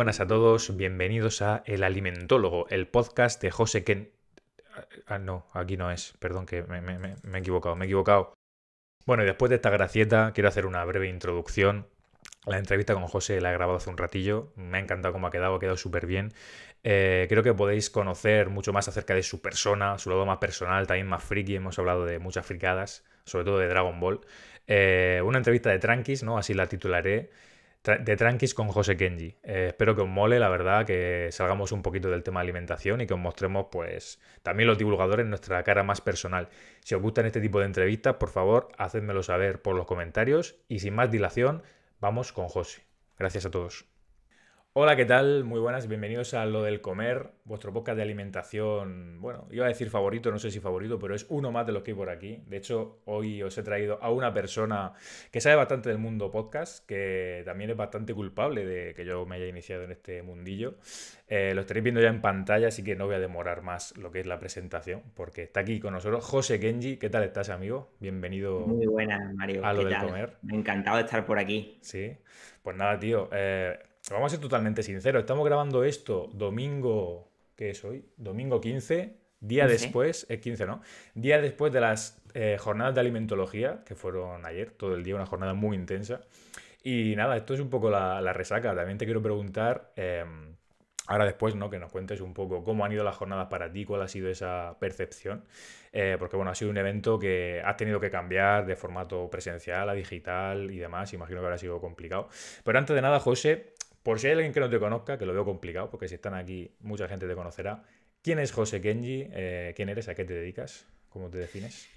buenas a todos, bienvenidos a El Alimentólogo, el podcast de José Ken... Ah, no, aquí no es, perdón que me, he equivocado, me he equivocado. Bueno, y después de esta gracieta, quiero hacer una breve introducción la entrevista con José la he grabado hace un ratillo, me ha encantado cómo ha quedado, ha quedado súper bien. Eh, creo que podéis conocer mucho más acerca de su persona, su lado más personal, también más friki, hemos hablado de muchas fricadas, sobre todo de Dragon Ball. Eh, una entrevista de tranquis, ¿no? Así la titularé de tranquis con José Kenji. Eh, espero que os mole, la verdad, que salgamos un poquito del tema de alimentación y que os mostremos, pues, también los divulgadores nuestra cara más personal. Si os gustan este tipo de entrevistas, por favor, hacedmelo saber por los comentarios y sin más dilación, vamos con José. Gracias a todos. Hola, ¿qué tal? Muy buenas, bienvenidos a Lo del Comer, vuestro podcast de alimentación, bueno, iba a decir favorito, no sé si favorito, pero es uno más de los que hay por aquí. De hecho, hoy os he traído a una persona que sabe bastante del mundo podcast, que también es bastante culpable de que yo me haya iniciado en este mundillo. Eh, lo estaréis viendo ya en pantalla, así que no voy a demorar más lo que es la presentación, porque está aquí con nosotros José Kenji. ¿Qué tal estás, amigo? Bienvenido Muy buenas, Mario. a Lo ¿Qué del tal? Encantado de estar por aquí. Sí, pues nada, tío. Eh, vamos a ser totalmente sinceros, estamos grabando esto domingo, ¿qué es hoy? Domingo 15, día después, es eh, 15, ¿no? Día después de las eh, jornadas de alimentología, que fueron ayer, todo el día, una jornada muy intensa. Y nada, esto es un poco la, resaca. También te quiero preguntar, em, ahora después, ¿no? Que nos cuentes un poco cómo han ido las jornadas para ti, cuál ha sido esa percepción. Eh, porque bueno, ha sido un evento que has tenido que cambiar de formato presencial a digital y demás. Imagino que habrá sido complicado. Pero antes de nada, José, por si hay alguien que no te conozca, que lo veo complicado, porque si están aquí mucha gente te conocerá. ¿Quién es José Kenji? Eh, ¿Quién eres? ¿A qué te dedicas? ¿Cómo te defines?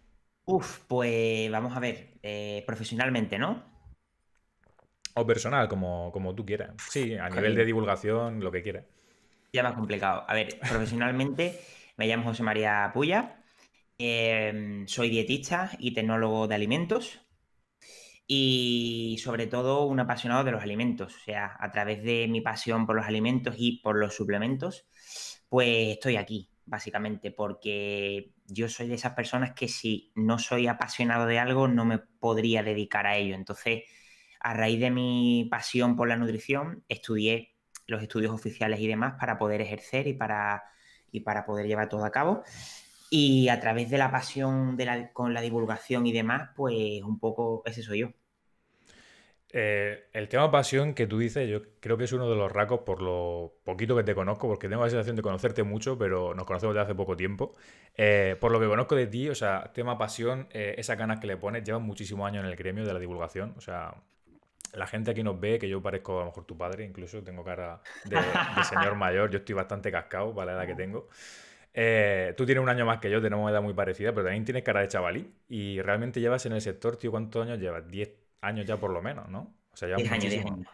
Uf, pues vamos a ver, eh, profesionalmente, ¿no? O personal, como, como tú quieras. Sí, a nivel de divulgación, lo que quieras. Ya más complicado. A ver, profesionalmente me llamo José María Puya, eh, soy dietista y tecnólogo de alimentos y sobre todo un apasionado de los alimentos. O sea, a través de mi pasión por los alimentos y por los suplementos, pues estoy aquí, básicamente, porque yo soy de esas personas que si no soy apasionado de algo, no me podría dedicar a ello. Entonces, a raíz de mi pasión por la nutrición, estudié los estudios oficiales y demás para poder ejercer y para, para poder llevar todo a cabo. Y a través de la pasión de la, con la divulgación y demás, pues un poco ese soy yo. Eh, el tema pasión que tú dices, yo creo que es uno de los racos por lo poquito que te conozco, porque tengo la sensación de conocerte mucho, pero nos conocemos desde hace poco tiempo. Eh, por lo que conozco de ti, o sea, tema pasión, eh, esas ganas que le pones, llevas muchísimos años en el gremio de la divulgación, o sea, la gente aquí nos ve que yo parezco a lo mejor tu padre, incluso tengo cara de, señor mayor, yo estoy bastante cascado para la edad que tengo. tú tienes un año más que yo, tenemos edad muy parecida, pero también tienes cara de chavalí y realmente llevas en el sector, tío, ¿cuántos años llevas? ¿10, años ya por lo menos, ¿no? O sea, ya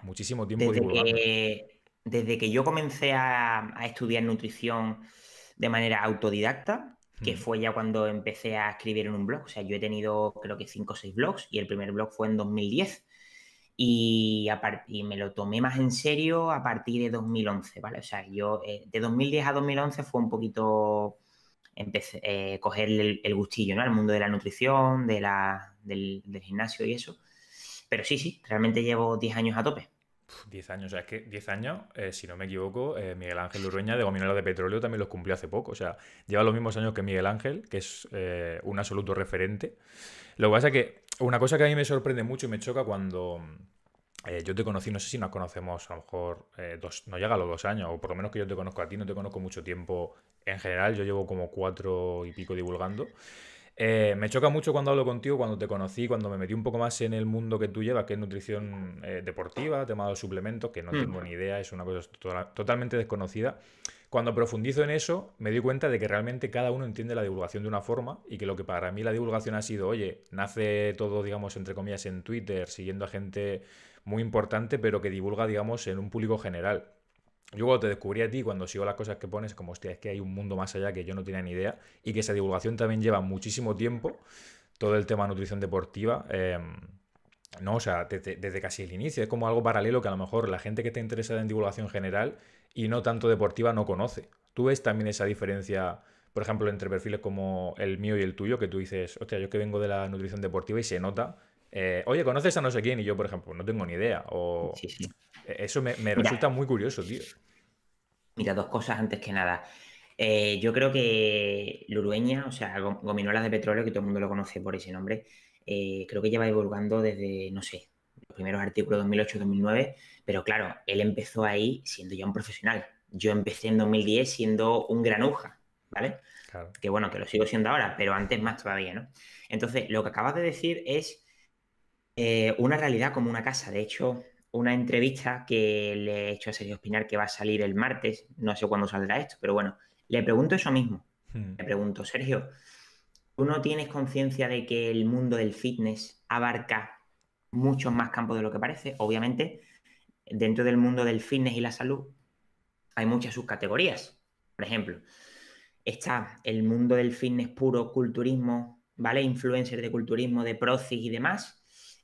muchísimo, tiempo desde Que, desde que yo comencé a, estudiar nutrición de manera autodidacta, que fue ya cuando empecé a escribir en un blog. O sea, yo he tenido creo que cinco o seis blogs y el primer blog fue en 2010 y, me lo tomé más en serio a partir de 2011, ¿vale? O sea, yo eh, de 2010 a 2011 fue un poquito empecé a eh, coger el, gustillo, ¿no? Al mundo de la nutrición, de la, del, gimnasio y eso. Pero sí, sí, realmente llevo 10 años a tope. 10 años, o sea, es que 10 años, eh, si no me equivoco, eh, Miguel Ángel Urueña de Gominola de Petróleo también los cumplió hace poco. O sea, lleva los mismos años que Miguel Ángel, que es eh, un absoluto referente. Lo que pasa es que una cosa que a mí me sorprende mucho y me choca cuando yo te conocí, no sé si nos conocemos a lo mejor, dos, no llega a los dos años, o por lo menos que yo te conozco a ti, no te conozco mucho tiempo en general, yo llevo como cuatro y pico divulgando. Eh, me choca mucho cuando hablo contigo, cuando te conocí, cuando me metí un poco más en el mundo que tú llevas, que es nutrición eh, deportiva, tema de los suplementos, que no mm. tengo ni idea, es una cosa totalmente desconocida. Cuando profundizo en eso, me doy cuenta de que realmente cada uno entiende la divulgación de una forma y que lo que para mí la divulgación ha sido, oye, nace todo, digamos, entre comillas, en Twitter, siguiendo a gente muy importante, pero que divulga, digamos, en un público general yo cuando te descubrí a ti, cuando sigo las cosas que pones, como hostia, es que hay un mundo más allá que yo no tenía ni idea y que esa divulgación también lleva muchísimo tiempo, todo el tema de nutrición deportiva. Em, ¿no? O sea, desde, casi el inicio. Es como algo paralelo que a lo mejor la gente que está interesada en divulgación general y no tanto deportiva no conoce. ¿Tú ves también esa diferencia, por ejemplo, entre perfiles como el mío y el tuyo, que tú dices, hostia, yo que vengo de la nutrición deportiva y se nota? Eh, oye, ¿conoces a no sé quién? Y yo, por ejemplo, no tengo ni idea. Sí, sí. Eso me, resulta muy curioso, tío. Mira, dos cosas antes que nada. Eh, yo creo que Lurueña, o sea, Gominolas de Petróleo, que todo el mundo lo conoce por ese nombre, eh, creo que lleva divulgando desde, no sé, los primeros artículos 2008-2009, pero claro, él empezó ahí siendo ya un profesional. Yo empecé en 2010 siendo un granuja, ¿vale? Claro. Que bueno, que lo sigo siendo ahora, pero antes más todavía, ¿no? Entonces, lo que acabas de decir es eh, una realidad como una casa. De hecho, una entrevista que le he hecho a Sergio Espinar que va a salir el martes. No sé cuándo saldrá esto, pero bueno, le pregunto eso mismo. Hmm. Le pregunto, Sergio, ¿tú no tienes conciencia de que el mundo del fitness abarca muchos más campos de lo que parece? Obviamente, dentro del mundo del fitness y la salud hay muchas subcategorías. Por ejemplo, está el mundo del fitness puro, culturismo, ¿vale? Influencers de culturismo, de procis y demás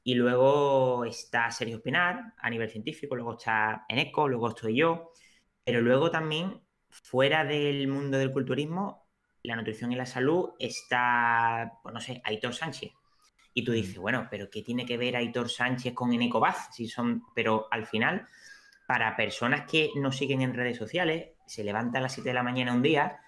y luego está Sergio Espinar a nivel científico, luego está Eneco, luego estoy yo. Pero luego también, fuera del mundo del culturismo, la nutrición y la salud está, pues no sé, Aitor Sánchez. Y tú mm. dices, bueno, pero ¿qué tiene que ver Aitor Sánchez con Eneco Si son, pero al final, para personas que no siguen en redes sociales, se levantan a las 7 de la mañana un día,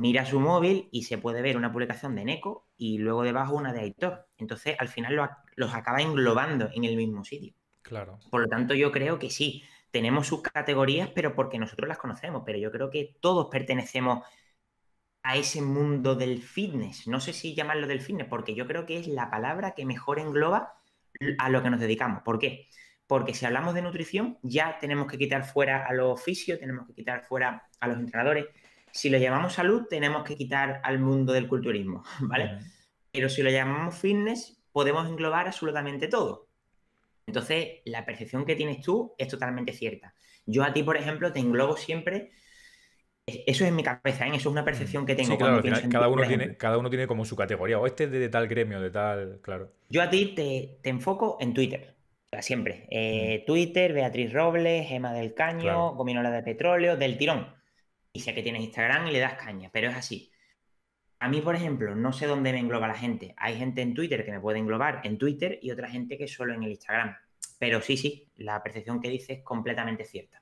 mira su móvil y se puede ver una publicación de Neko y luego debajo una de Aitor. Entonces, al final los acaba englobando en el mismo sitio. Claro. Por lo tanto, yo creo que sí, tenemos sus categorías, pero porque nosotros las conocemos, pero yo creo que todos pertenecemos a ese mundo del fitness. No sé si llamarlo del fitness, porque yo creo que es la palabra que mejor engloba a lo que nos dedicamos. ¿Por qué? Porque si hablamos de nutrición, ya tenemos que quitar fuera a los oficios, tenemos que quitar fuera a los entrenadores, si lo llamamos salud, tenemos que quitar al mundo del culturismo, ¿vale? Pero si lo llamamos fitness, podemos englobar absolutamente todo. Entonces, la percepción que tienes tú es totalmente cierta. Yo a ti, por ejemplo, te englobo siempre. Eso es en mi cabeza, ¿eh? eso es una percepción que tengo. cada, uno tiene, cada uno tiene como su categoría, o este de, tal gremio, de tal, claro. Yo a ti te, enfoco en Twitter, siempre. Eh, Twitter, Beatriz Robles, Gema del Caño, Gominola de Petróleo, del Tirón y sé que tienes Instagram y le das caña, pero es así. A mí, por ejemplo, no sé dónde me engloba la gente. Hay gente en Twitter que me puede englobar en Twitter y otra gente que solo en el Instagram. Pero sí, sí, la percepción que dices es completamente cierta.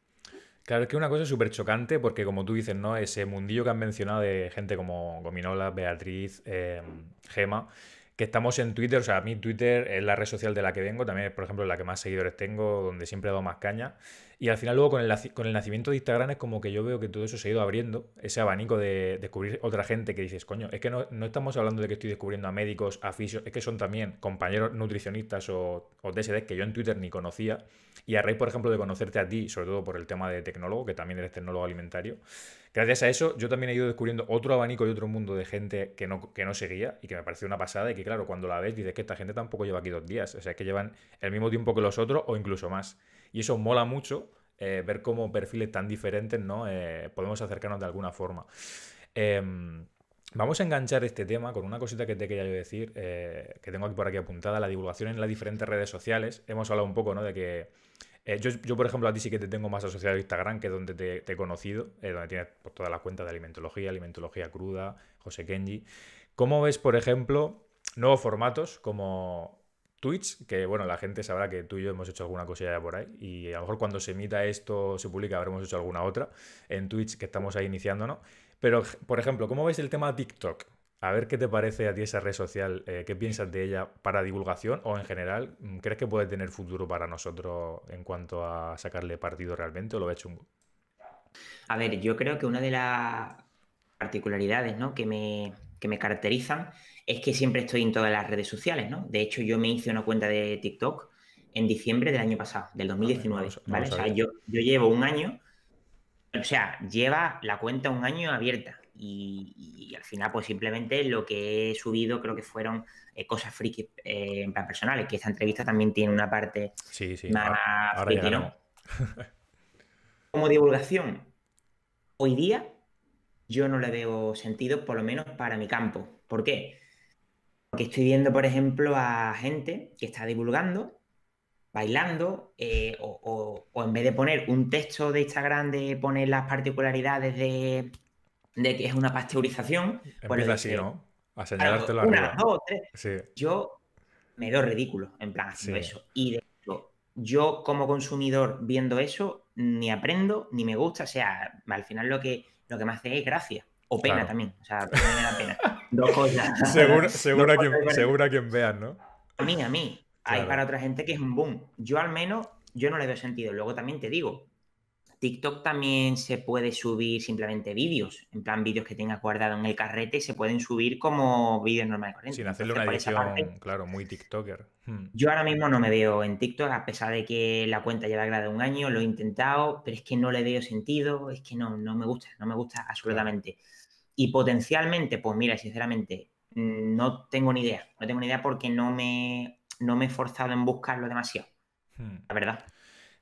Claro, es que una cosa súper chocante porque como tú dices, ¿no? Ese mundillo que han mencionado de gente como Gominola, Beatriz, eh, Gema, que estamos en Twitter, o sea, a mí Twitter es la red social de la que vengo, también es, por ejemplo, la que más seguidores tengo, donde siempre he dado más caña. Y al final luego con el, con el nacimiento de Instagram es como que yo veo que todo eso se ha ido abriendo, ese abanico de descubrir otra gente que dices, coño, es que no, estamos hablando de que estoy descubriendo a médicos, a fisios, es que son también compañeros nutricionistas o, o que yo en Twitter ni conocía. Y a raíz, por ejemplo, de conocerte a ti, sobre todo por el tema de tecnólogo, que también eres tecnólogo alimentario, gracias a eso yo también he ido descubriendo otro abanico y otro mundo de gente que no, que no seguía y que me pareció una pasada y que claro, cuando la ves dices que esta gente tampoco lleva aquí dos días, o sea, que llevan el mismo tiempo que los otros o incluso más. Y eso mola mucho, eh, ver cómo perfiles tan diferentes ¿no? Eh, podemos acercarnos de alguna forma. Em, vamos a enganchar este tema con una cosita que te quería yo decir, eh, que tengo aquí por aquí apuntada, la divulgación en las diferentes redes sociales. Hemos hablado un poco ¿no? de que yo, por ejemplo, a ti sí que te tengo más asociado a Instagram, que donde te, he conocido, donde tienes pues, todas las cuentas de alimentología, alimentología cruda, José Kenji. ¿Cómo ves, por ejemplo, nuevos formatos como Twitch, que bueno, la gente sabrá que tú y yo hemos hecho alguna cosilla por ahí, y a lo mejor cuando se emita esto, se publica, habremos hecho alguna otra en Twitch que estamos ahí iniciando, ¿no? Pero, por ejemplo, ¿cómo veis el tema TikTok? A ver qué te parece a ti esa red social, eh, qué piensas de ella para divulgación o en general, mm, ¿crees que puede tener futuro para nosotros en cuanto a sacarle partido realmente o lo ve chungo? A ver, yo creo que una de las particularidades ¿no? que, me, que me caracterizan es que siempre estoy en todas las redes sociales, ¿no? De hecho, yo me hice una cuenta de TikTok en diciembre del año pasado, del 2019, O sea, yo, yo, llevo un año, o sea, lleva la cuenta un año abierta y, al final pues simplemente lo que he subido creo que fueron eh, cosas friki eh, en plan personales, que esta entrevista también tiene una parte sí, sí, más Como divulgación, hoy día yo no le veo sentido, por lo menos para mi campo. ¿Por qué? Porque estoy viendo, por ejemplo, a gente que está divulgando, bailando, eh, o, en vez de poner un texto de Instagram de poner las particularidades de, que es una pasteurización. Pues Empieza así, ¿no? A señalarte Una, dos, tres. Yo me veo ridículo, en plan, haciendo eso. Y de hecho, yo como consumidor viendo eso, ni aprendo, ni me gusta. O sea, al final lo que, lo que me hace es gracia. O pena también. O sea, me da pena. Dos cosas. seguro, a quien, ¿no? A mí, a mí. Hay para otra gente que es un boom. Yo al menos, yo no le veo sentido. Luego también te digo, TikTok también se puede subir simplemente vídeos, en plan vídeos que tengas guardado en el carrete, se pueden subir como vídeos normales. Sin hacerle una edición, claro, muy TikToker. Hmm. Yo ahora mismo no me veo en TikTok, a pesar de que la cuenta lleva grado un año, lo he intentado, pero es que no le veo sentido, es que no, no me gusta, no me gusta absolutamente. Y potencialmente, pues mira, sinceramente, mm, no tengo ni idea. No tengo ni idea porque no me, me he forzado en buscarlo demasiado. Hmm. La verdad.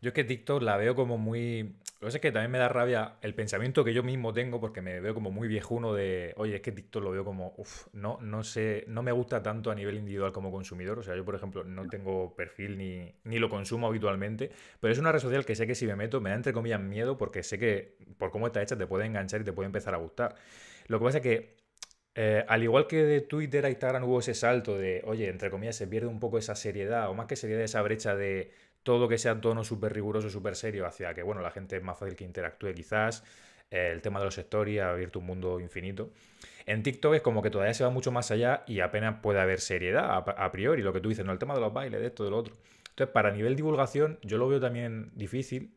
Yo es que TikTok la veo como muy. Lo que que también me da rabia el pensamiento que yo mismo tengo porque me veo como muy viejuno de, oye, es que TikTok lo veo como, uff, no, no sé, no me gusta tanto a nivel individual como consumidor. O sea, yo, por ejemplo, no tengo perfil ni, ni lo consumo habitualmente, pero es una red social que sé que si me meto me da, entre comillas, miedo porque sé que por cómo está hecha te puede enganchar y te puede empezar a gustar. Lo que pasa es que, eh, al igual que de Twitter a Instagram hubo ese salto de, oye, entre comillas, se pierde un poco esa seriedad, o más que seriedad, esa brecha de todo que sea tono súper riguroso, súper serio, hacia que, bueno, la gente es más fácil que interactúe quizás, eh, el tema de los stories, ha abierto un mundo infinito. En TikTok es como que todavía se va mucho más allá y apenas puede haber seriedad a, priori, lo que tú dices, no, el tema de los bailes, de esto, de otro. Entonces, para nivel divulgación, yo lo veo también difícil,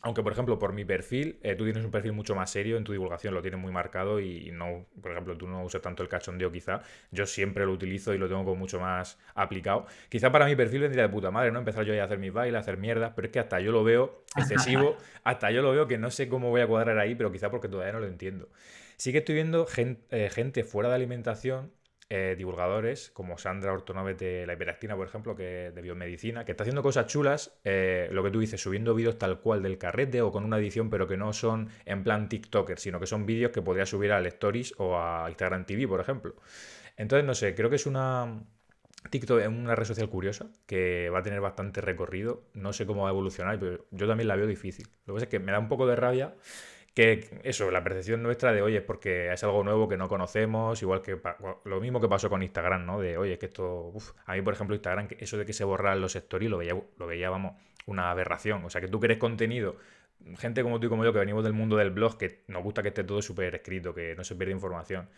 aunque, por ejemplo, por mi perfil, eh, tú tienes un perfil mucho más serio, en tu divulgación lo tienes muy marcado y no, por ejemplo, tú no usas tanto el cachondeo quizá. Yo siempre lo utilizo y lo tengo como mucho más aplicado. Quizá para mi perfil vendría de puta madre, ¿no? Empezar yo a hacer mis bailes, a hacer mierda, pero es que hasta yo lo veo excesivo, hasta yo lo veo que no sé cómo voy a cuadrar ahí, pero quizá porque todavía no lo entiendo. Sí que estoy viendo eh, gente fuera de alimentación eh, divulgadores, como Sandra Ortonovet de la hiperactina, por ejemplo, que de biomedicina, que está haciendo cosas chulas, eh, lo que tú dices, subiendo vídeos tal cual del carrete o con una edición, pero que no son en plan TikToker, sino que son vídeos que podría subir al Stories o a Instagram TV, por ejemplo. Entonces, no sé, creo que es una. TikTok es una red social curiosa que va a tener bastante recorrido. No sé cómo va a evolucionar, pero yo también la veo difícil. Lo que pasa es que me da un poco de rabia que eso, la percepción nuestra de, oye, es porque es algo nuevo que no conocemos, igual que lo mismo que pasó con Instagram, ¿no? De, oye, es que esto, uf. a mí, por ejemplo, Instagram, eso de que se borran los stories, lo veía, lo vamos, una aberración. O sea, que tú crees contenido, gente como tú y como yo, que venimos del mundo del blog, que nos gusta que esté todo súper escrito, que no se pierda información,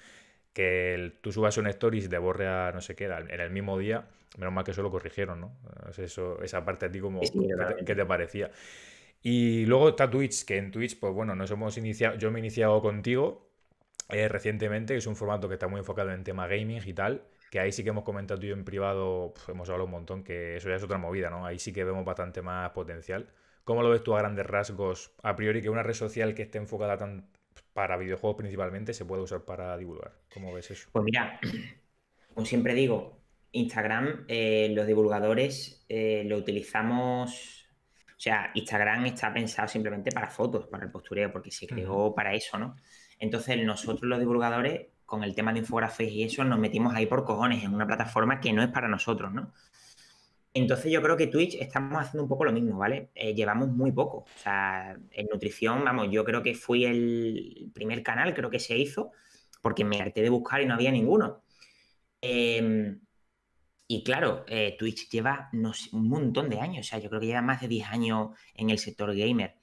que tú subas un story y te borre no sé qué, en el mismo día, menos mal que eso lo corrigieron, ¿no? Eso, esa parte a ti como, ¿qué te parecía? Y luego está Twitch, que en Twitch, pues bueno, nos hemos iniciado, yo me he iniciado contigo eh, recientemente, que es un formato que está muy enfocado en tema gaming y tal, que ahí sí que hemos comentado tú y yo en privado, pues hemos hablado un montón, que eso ya es otra movida, ¿no? Ahí sí que vemos bastante más potencial. ¿Cómo lo ves tú a grandes rasgos? A priori, que una red social que esté enfocada tan para videojuegos principalmente se puede usar para divulgar. ¿Cómo ves eso? Pues mira, como siempre digo, Instagram, eh, los divulgadores eh, lo utilizamos o sea, Instagram está pensado simplemente para fotos, para el postureo, porque se creó para eso, ¿no? Entonces, nosotros los divulgadores, con el tema de infografías y eso, nos metimos ahí por cojones en una plataforma que no es para nosotros, ¿no? Entonces yo creo que Twitch estamos haciendo un poco lo mismo, ¿vale? Eh, llevamos muy poco. O sea, en nutrición, vamos, yo creo que fui el primer canal, creo que se hizo, porque me harté de buscar y no había ninguno. Eh, y claro, eh, Twitch lleva un montón de años, o sea, yo creo que lleva más de 10 años en el sector gamer.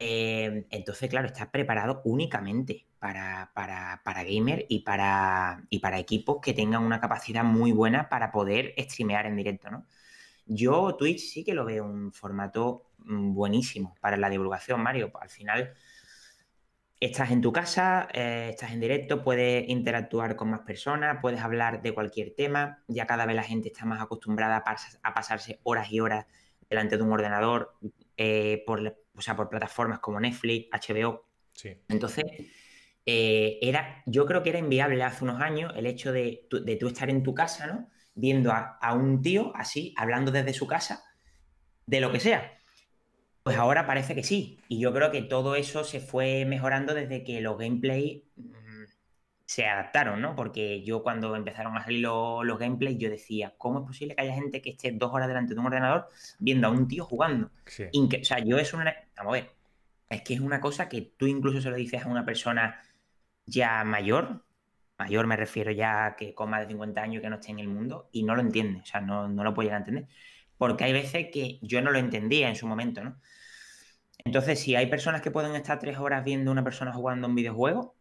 Eh, entonces, claro, está preparado únicamente para, para, para, gamer y para, y para equipos que tengan una capacidad muy buena para poder streamear en directo, ¿no? Yo Twitch sí que lo veo un formato mm, buenísimo para la divulgación, Mario. Al final, estás en tu casa, eh, estás en directo, puedes interactuar con más personas, puedes hablar de cualquier tema. Ya cada vez la gente está más acostumbrada a, pasarse horas y horas delante de un ordenador, eh, por, o sea, por plataformas como Netflix, HBO. Sí. Entonces, eh, era, yo creo que era inviable hace unos años el hecho de, tú estar en tu casa, ¿no? Viendo a un tío así, hablando desde su casa, de lo que sea pues ahora parece que sí. Y yo creo que todo eso se fue mejorando desde que los gameplays mm, se adaptaron, ¿no? Porque yo cuando empezaron a salir los gameplays, yo decía, ¿cómo es posible que haya gente que esté dos horas delante de un ordenador viendo a un tío jugando? o sea, yo es una... Vamos a ver, es que es una cosa que tú incluso se lo dices a una persona ya mayor, mayor me refiero ya que con más de 50 años que no esté en el mundo, y no lo entiende, o sea, no, no lo puede llegar a entender porque hay veces que yo no lo entendía en su momento, ¿no? Entonces, si hay personas que pueden estar tres horas viendo a una persona jugando un videojuego,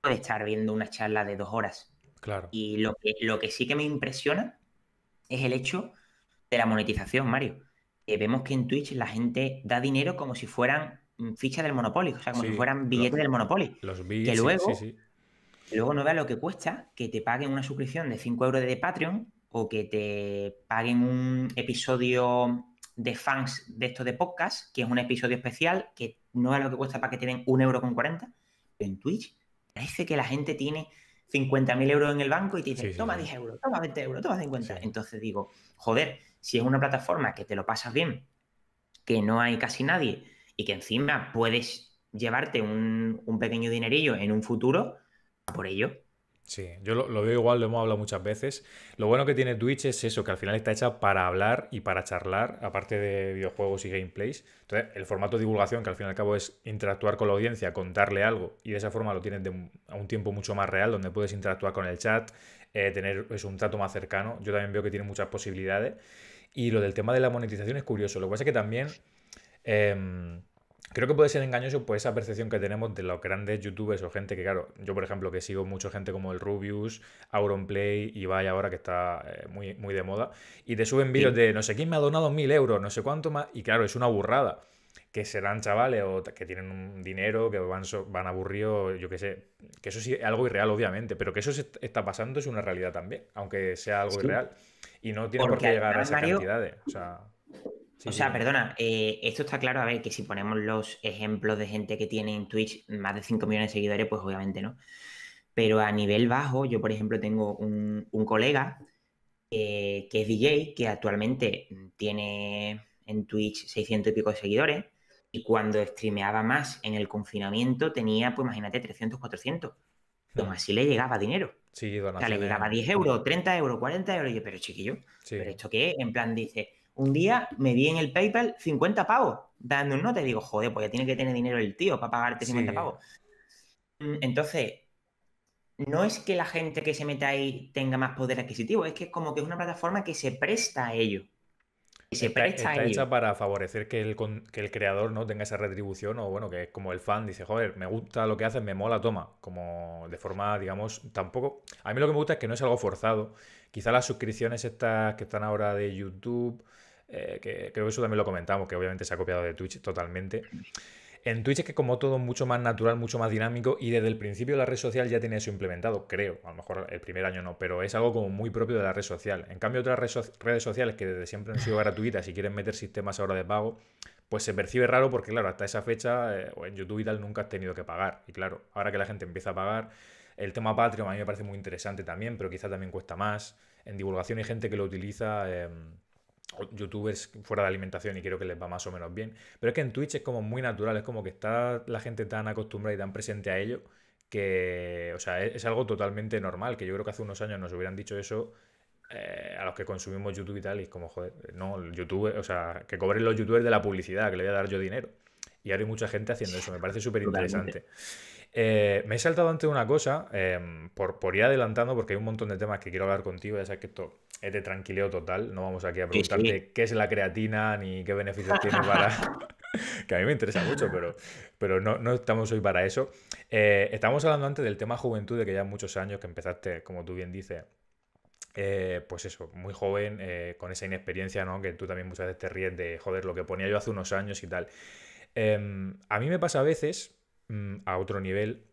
puede estar viendo una charla de dos horas. Claro. Y lo que, lo que sí que me impresiona es el hecho de la monetización, Mario. vemos que en Twitch la gente da dinero como si fueran mm, fichas del Monopoly, o sea, como si fueran billetes del Monopoly. Los billetes. que luego, luego no vea lo que cuesta que te paguen una suscripción de 5 euros de Patreon o que te paguen un episodio de fans de estos de podcast, que es un episodio especial, que no es lo que cuesta para que tienen den un euro con 40, pero en Twitch parece que la gente tiene 50.000 euros en el banco y te dice, toma 10 euros, toma 20 euros, toma 50. Entonces digo, joder, si es una plataforma que te lo pasas bien, que no hay casi nadie y que encima puedes llevarte un, un pequeño dinerillo en un futuro, por ello, Sí, yo lo, veo igual, lo hemos hablado muchas veces. Lo bueno que tiene Twitch es eso, que al final está hecha para hablar y para charlar, aparte de videojuegos y gameplays. Entonces, el formato de divulgación, que al fin y al cabo es interactuar con la audiencia, contarle algo, y de esa forma lo tienes a un tiempo mucho más real, donde puedes interactuar con el chat, eh, tener es un trato más cercano. Yo también veo que tiene muchas posibilidades. Y lo del tema de la monetización es curioso. Lo que pasa es que también... Em, Creo que puede ser engañoso pues esa percepción que tenemos de los grandes youtubers o gente que, claro, yo por ejemplo que sigo mucha gente como el Rubius, Auronplay, vaya ahora que está eh, muy, muy de moda, y te suben vídeos de no sé quién me ha donado mil euros, no sé cuánto más, y claro, es una burrada. Que serán chavales o que tienen un dinero, que van, van aburridos, yo qué sé. Que eso sí es algo irreal, obviamente, pero que eso se está pasando es una realidad también, aunque sea algo irreal. Y no tiene por qué llegar a esas cantidades. O sea o sea, perdona, eh, esto está claro, a ver, que si ponemos los ejemplos de gente que tiene en Twitch más de 5 millones de seguidores, pues obviamente no. Pero a nivel bajo, yo por ejemplo tengo un, colega eh, que es DJ, que actualmente tiene en Twitch 600 y pico de seguidores, y cuando streameaba más en el confinamiento tenía, pues imagínate, 300, 400. Entonces así le llegaba dinero. Sí, O sea, le llegaba 10 euros, 30 euros, 40 euros. Y yo, pero chiquillo, ¿pero esto qué En plan dice un día me di en el PayPal 50 pagos, dando un no te digo, joder, pues ya tiene que tener dinero el tío para pagarte 50 pagos. pavos. Mm, entonces, no es que la gente que se meta ahí tenga más poder adquisitivo, es que es como que es una plataforma que se presta a ello. Y está, hecha para favorecer que el, que el creador no tenga esa retribución o bueno, que es como el fan dice, joder, me gusta lo que haces, me mola, toma. Como de forma, digamos, tampoco... A mí lo que me gusta es que no es algo forzado. Quizá las suscripciones estas que están ahora de YouTube, eh, que creo que eso también lo comentamos, que obviamente se ha copiado de Twitch totalmente. En Twitch es que como todo mucho más natural, mucho más dinámico y desde el principio la red social ya tiene eso implementado, creo. A lo mejor el primer año no, pero es algo como muy propio de la red social. En cambio otras redes sociales que desde siempre han sido gratuitas y quieren meter sistemas ahora de pago, pues se percibe raro porque claro, hasta esa fecha eh, en YouTube y tal nunca has tenido que pagar. Y claro, ahora que la gente empieza a pagar, el tema Patreon a mí me parece muy interesante también, pero quizá también cuesta más. En divulgación hay gente que lo utiliza... Em, youtubers fuera de alimentación y quiero que les va más o menos bien. Pero es que en Twitch es como muy natural, es como que está la gente tan acostumbrada y tan presente a ello que, o sea, es, algo totalmente normal, que yo creo que hace unos años nos hubieran dicho eso eh, a los que consumimos YouTube y tal, y es como, joder, no, YouTube, o sea, que cobren los youtubers de la publicidad, que le voy a dar yo dinero. Y ahora hay mucha gente haciendo eso, me parece súper interesante. Eh, me he saltado antes una cosa, em, por, por, ir adelantando, porque hay un montón de temas que quiero hablar contigo, ya sabes que esto es de tranquileo total, no vamos aquí a preguntarte qué es la creatina ni qué beneficios tiene para... que a mí me interesa mucho, pero, pero no, estamos hoy para eso. Eh, estamos hablando antes del tema juventud, de que ya muchos años que empezaste, como tú bien dices, eh, pues eso, muy joven, con esa inexperiencia, ¿no? Que tú también muchas veces te ríes de, joder, lo que ponía yo hace unos años y tal. Em, a mí me pasa a veces, Mm, a otro nivel.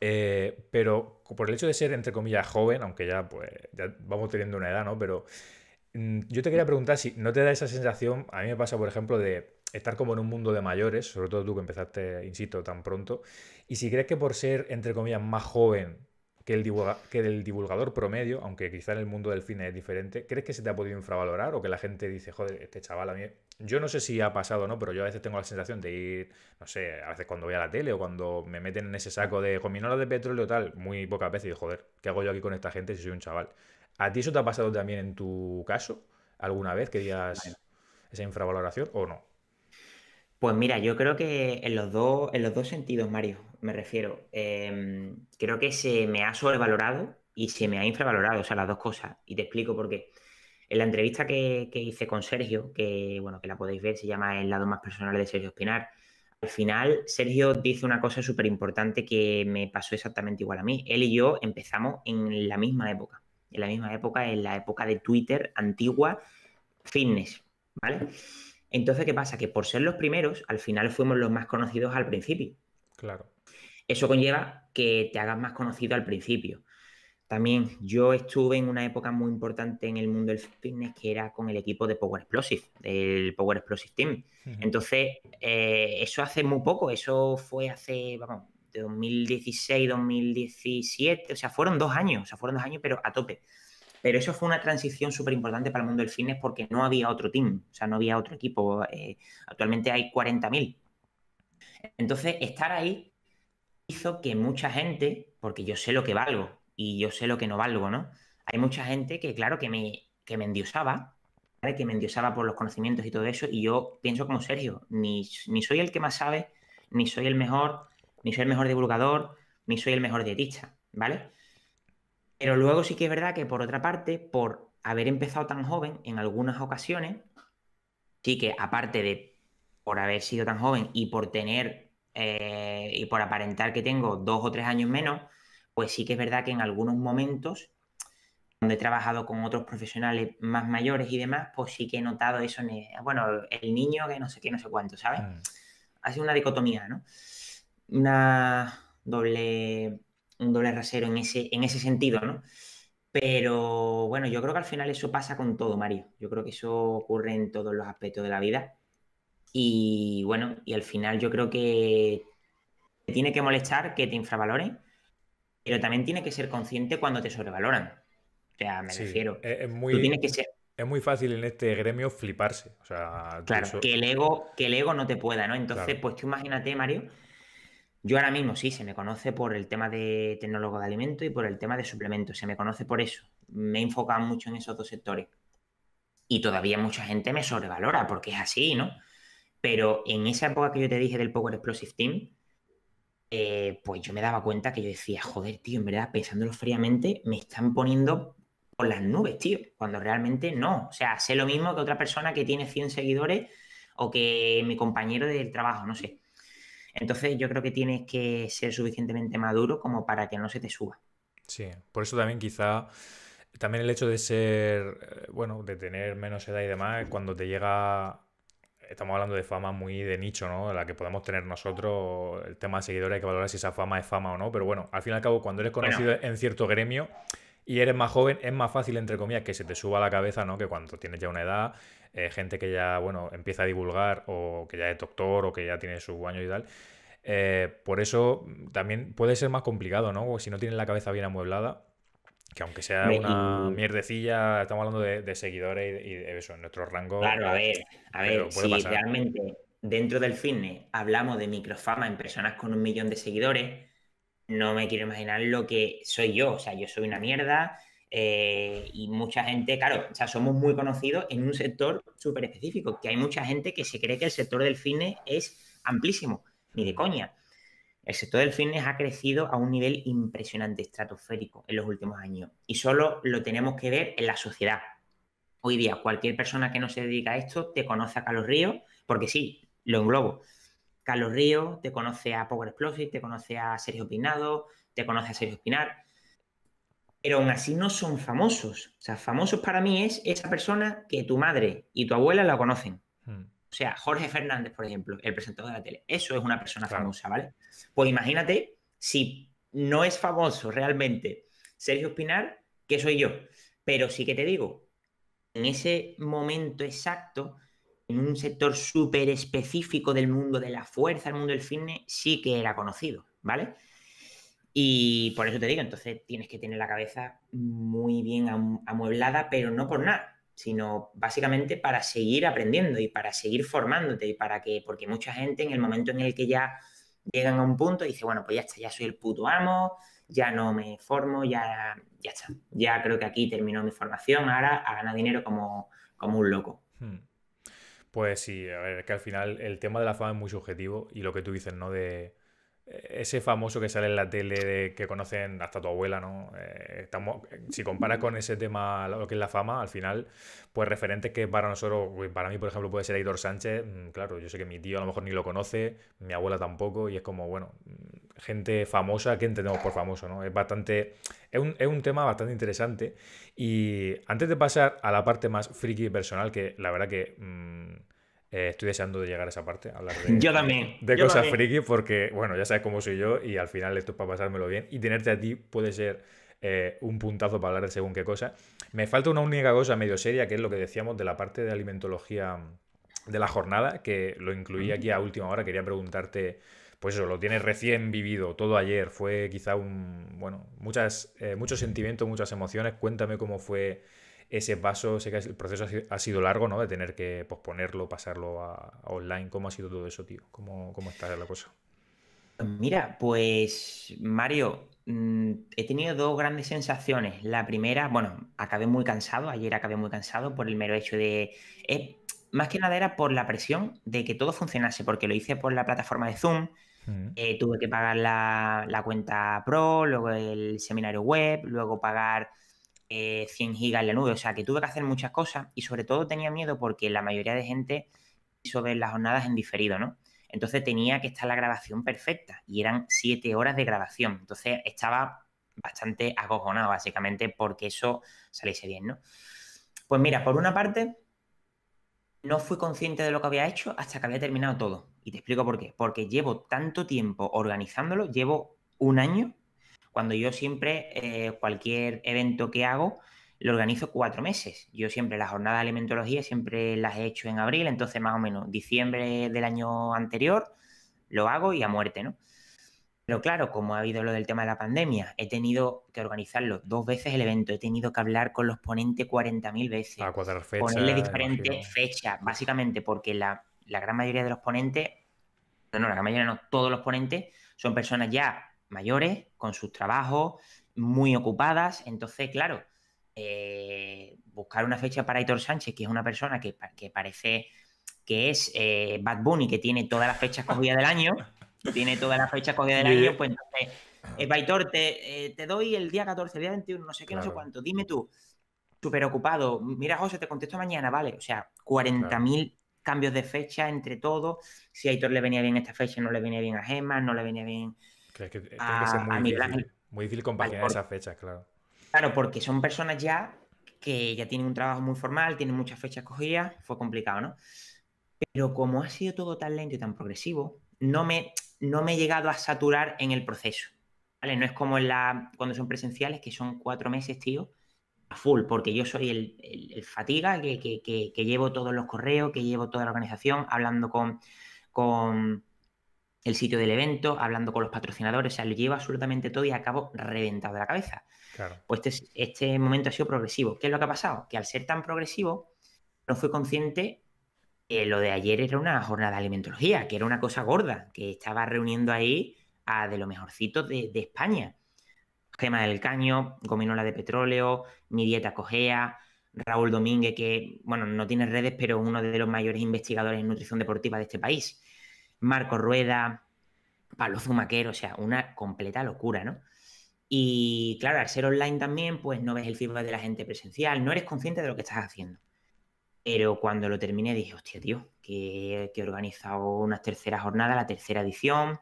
Eh, pero por el hecho de ser, entre comillas, joven, aunque ya, pues, ya vamos teniendo una edad, ¿no? Pero mm, yo te quería preguntar si no te da esa sensación, a mí me pasa, por ejemplo, de estar como en un mundo de mayores, sobre todo tú que empezaste, insisto, tan pronto, y si crees que por ser, entre comillas, más joven, que el, que el divulgador promedio, aunque quizá en el mundo del cine es diferente, ¿crees que se te ha podido infravalorar o que la gente dice, joder, este chaval a mí... Yo no sé si ha pasado o no, pero yo a veces tengo la sensación de ir, no sé, a veces cuando voy a la tele o cuando me meten en ese saco de cominola de petróleo tal, muy pocas veces digo, joder, ¿qué hago yo aquí con esta gente si soy un chaval? ¿A ti eso te ha pasado también en tu caso alguna vez que digas esa infravaloración o no? Pues mira, yo creo que en los dos, en los dos sentidos, Mario, me refiero. Em, creo que se me ha sobrevalorado y se me ha infravalorado, o sea, las dos cosas. Y te explico por qué. En la entrevista que, hice con Sergio, que bueno, que la podéis ver, se llama El lado más personal de Sergio Espinar. Al final, Sergio dice una cosa súper importante que me pasó exactamente igual a mí. Él y yo empezamos en la misma época. En la misma época, en la época de Twitter antigua, fitness, ¿vale? Entonces, ¿qué pasa? Que por ser los primeros, al final fuimos los más conocidos al principio. Claro. Eso conlleva que te hagas más conocido al principio. También yo estuve en una época muy importante en el mundo del fitness que era con el equipo de Power Explosive, del Power Explosive Team. Entonces, eh, eso hace muy poco, eso fue hace, vamos, de 2016, 2017, o sea, fueron dos años, o sea, fueron dos años, pero a tope. Pero eso fue una transición súper importante para el mundo del fitness porque no había otro team, o sea, no había otro equipo. Eh, actualmente hay 40.000. Entonces, estar ahí hizo que mucha gente, porque yo sé lo que valgo y yo sé lo que no valgo, ¿no? Hay mucha gente que, claro, que me, endiosaba, ¿vale? que me endiosaba por los conocimientos y todo eso, y yo pienso como Sergio, ni, ni soy el que más sabe, ni soy el mejor, ni soy el mejor divulgador, ni soy el mejor dietista, ¿vale? Pero luego sí que es verdad que por otra parte, por haber empezado tan joven en algunas ocasiones, sí que aparte de por haber sido tan joven y por tener eh, y por aparentar que tengo dos o tres años menos, pues sí que es verdad que en algunos momentos donde he trabajado con otros profesionales más mayores y demás, pues sí que he notado eso, en bueno, el niño que no sé qué, no sé cuánto, ¿sabes? Mm. Ha sido una dicotomía, ¿no? Una doble un doble rasero en ese, en ese sentido, ¿no? Pero bueno, yo creo que al final eso pasa con todo, Mario. Yo creo que eso ocurre en todos los aspectos de la vida. Y bueno, y al final yo creo que te tiene que molestar que te infravaloren, pero también tiene que ser consciente cuando te sobrevaloran. O sea, me refiero. E-, es, muy, fácil en este gremio fliparse. claro, que, el ego, que el ego no te pueda, ¿no? Entonces, pues tú imagínate, Mario, yo ahora mismo sí, se me conoce por el tema de tecnólogo de alimento y por el tema de suplementos, se me conoce por eso. Me he enfocado mucho en esos dos sectores. Y todavía mucha gente me sobrevalora porque es así, ¿no? Pero en esa época que yo te dije del Power Explosive Team, eh, pues yo me daba cuenta que yo decía, joder, tío, en verdad, pensándolo fríamente, me están poniendo por las nubes, tío, cuando realmente no. O sea, sé lo mismo que otra persona que tiene 100 seguidores o que mi compañero del trabajo, no sé. Entonces yo creo que tienes que ser suficientemente maduro como para que no se te suba. Sí, por eso también quizá también el hecho de ser, eh, bueno, de tener menos edad y demás, cuando te llega, estamos hablando de fama muy de nicho, ¿no? La que podemos tener nosotros, el tema de seguidores, hay que valorar si esa fama es fama o no, pero bueno, al fin y al cabo, cuando eres conocido en cierto gremio y eres más joven, es más fácil, entre comillas, que se te suba a la cabeza, ¿no? Que cuando tienes ya una edad, eh, gente que ya, bueno, empieza a divulgar o que ya es doctor o que ya tiene su baños y tal. Eh, por eso también puede ser más complicado, ¿no? Si no tienen la cabeza bien amueblada, que aunque sea una mierdecilla, estamos hablando de, seguidores y, de eso, en nuestro rango. Claro, a ver, a ver, si realmente dentro del fitness hablamos de microfama en personas con un millón de seguidores, no me quiero imaginar lo que soy yo. O sea, yo soy una mierda, eh, y mucha gente, claro, o somos muy conocidos en un sector súper específico, que hay mucha gente que se cree que el sector del fitness es amplísimo, ni de coña. El sector del fitness ha crecido a un nivel impresionante, estratosférico, en los últimos años. Y solo lo tenemos que ver en la sociedad. Hoy día, cualquier persona que no se dedica a esto te conoce a Carlos Río porque sí, lo englobo. Carlos Río te conoce a Power Explosive, te conoce a Sergio Pinado, te conoce a Sergio Espinar pero aún así no son famosos. O sea, famosos para mí es esa persona que tu madre y tu abuela la conocen. Hmm. O sea, Jorge Fernández, por ejemplo, el presentador de la tele. Eso es una persona famosa, ¿vale? Pues imagínate si no es famoso realmente Sergio Espinar, que soy yo. Pero sí que te digo, en ese momento exacto, en un sector súper específico del mundo de la fuerza, el mundo del cine sí que era conocido, ¿vale? Y por eso te digo, entonces tienes que tener la cabeza muy bien amueblada, pero no por nada, sino básicamente para seguir aprendiendo y para seguir formándote y para que, porque mucha gente en el momento en el que ya llegan a un punto dice, bueno, pues ya está, ya soy el puto amo, ya no me formo, ya, ya está, ya creo que aquí terminó mi formación, ahora a ganar dinero como, como un loco. Hmm. Pues sí, a ver, que al final el tema de la fama es muy subjetivo y lo que tú dices, ¿no? De ese famoso que sale en la tele de que conocen hasta tu abuela, ¿no? Eh, estamos, si comparas con ese tema lo que es la fama, al final, pues referentes que para nosotros, para mí, por ejemplo, puede ser Aitor Sánchez, mm, claro, yo sé que mi tío a lo mejor ni lo conoce, mi abuela tampoco, y es como, bueno, mm, gente famosa, ¿qué entendemos por famoso, no? Es bastante, es un, tema bastante interesante. Y antes de pasar a la parte más friki personal, que la verdad que... Mm, eh, estoy deseando de llegar a esa parte, hablar de, de cosas porque, bueno, ya sabes cómo soy yo y al final esto es para pasármelo bien. Y tenerte a ti puede ser eh, un puntazo para hablar de según qué cosa. Me falta una única cosa medio seria, que es lo que decíamos de la parte de alimentología de la jornada, que lo incluí aquí a última hora. Quería preguntarte, pues eso, lo tienes recién vivido, todo ayer, fue quizá un, bueno, muchas, eh, muchos sentimientos, muchas emociones. Cuéntame cómo fue ese paso, sé que el proceso ha sido largo, ¿no? De tener que posponerlo, pasarlo a, online. ¿Cómo ha sido todo eso, tío? ¿Cómo, cómo está la cosa? Mira, pues Mario, mm, he tenido dos grandes sensaciones. La primera, bueno, acabé muy cansado, ayer acabé muy cansado por el mero hecho de... Eh, más que nada era por la presión de que todo funcionase, porque lo hice por la plataforma de Zoom, mm. eh, tuve que pagar la, la, cuenta pro, luego el seminario web, luego pagar 100 eh, gigas en la nube. O sea, que tuve que hacer muchas cosas y sobre todo tenía miedo porque la mayoría de gente hizo ver las jornadas en diferido, ¿no? Entonces tenía que estar la grabación perfecta y eran 7 horas de grabación. Entonces estaba bastante acojonado, básicamente, porque eso saliese bien, ¿no? Pues mira, por una parte, no fui consciente de lo que había hecho hasta que había terminado todo. Y te explico por qué. Porque llevo tanto tiempo organizándolo, llevo un año cuando yo siempre, eh, cualquier evento que hago, lo organizo cuatro meses. Yo siempre las jornadas de alimentología siempre las he hecho en abril, entonces más o menos diciembre del año anterior lo hago y a muerte, ¿no? Pero claro, como ha habido lo del tema de la pandemia, he tenido que organizarlo dos veces el evento, he tenido que hablar con los ponentes 40.000 veces. A fecha, Ponerle diferentes fechas, básicamente, porque la, la gran mayoría de los ponentes, no, no, la gran mayoría no, todos los ponentes son personas ya mayores, con sus trabajos, muy ocupadas. Entonces, claro, eh, buscar una fecha para Aitor Sánchez, que es una persona que, parece que es eh, Bad Bunny, que tiene todas las fechas cogidas del año, tiene todas las fechas cogidas del año, pues entonces, eh, te, te, doy el día 14, el día 21, no sé qué, no sé cuánto, dime tú, súper ocupado, mira José, te contesto mañana, vale, o sea, 40.000 cambios de fecha entre todo, si a Aitor le venía bien esta fecha, no le venía bien a Gemma, no le venía bien muy, difícil, compaginar esas fechas, claro. Claro, porque son personas ya que ya tienen un trabajo muy formal, tienen muchas fechas cogidas, fue complicado, ¿no? Pero como ha sido todo tan lento y tan progresivo, no me, no me he llegado a saturar en el proceso, ¿vale? No es como la, cuando son presenciales, que son cuatro meses, tío, a full, porque yo soy el, fatiga que, que, llevo todos los correos, que llevo toda la organización, hablando con, con el sitio del evento, hablando con los patrocinadores, se sea, lo lleva absolutamente todo y a cabo reventado de la cabeza. Claro. Pues este, este, momento ha sido progresivo. ¿Qué es lo que ha pasado? Que al ser tan progresivo, no fue consciente que eh, lo de ayer era una jornada de alimentología, que era una cosa gorda, que estaba reuniendo ahí a de los mejorcitos de, España. Gema del Caño, Gominola de Petróleo, Mi Dieta Cogea, Raúl Domínguez, que, bueno, no tiene redes, pero uno de los mayores investigadores en nutrición deportiva de este país. Marco Rueda, Pablo Zumaquero, o sea, una completa locura, ¿no? Y claro, al ser online también, pues no ves el feedback de la gente presencial, no eres consciente de lo que estás haciendo. Pero cuando lo terminé dije, hostia, tío, que, he organizado unas terceras jornadas, la tercera edición,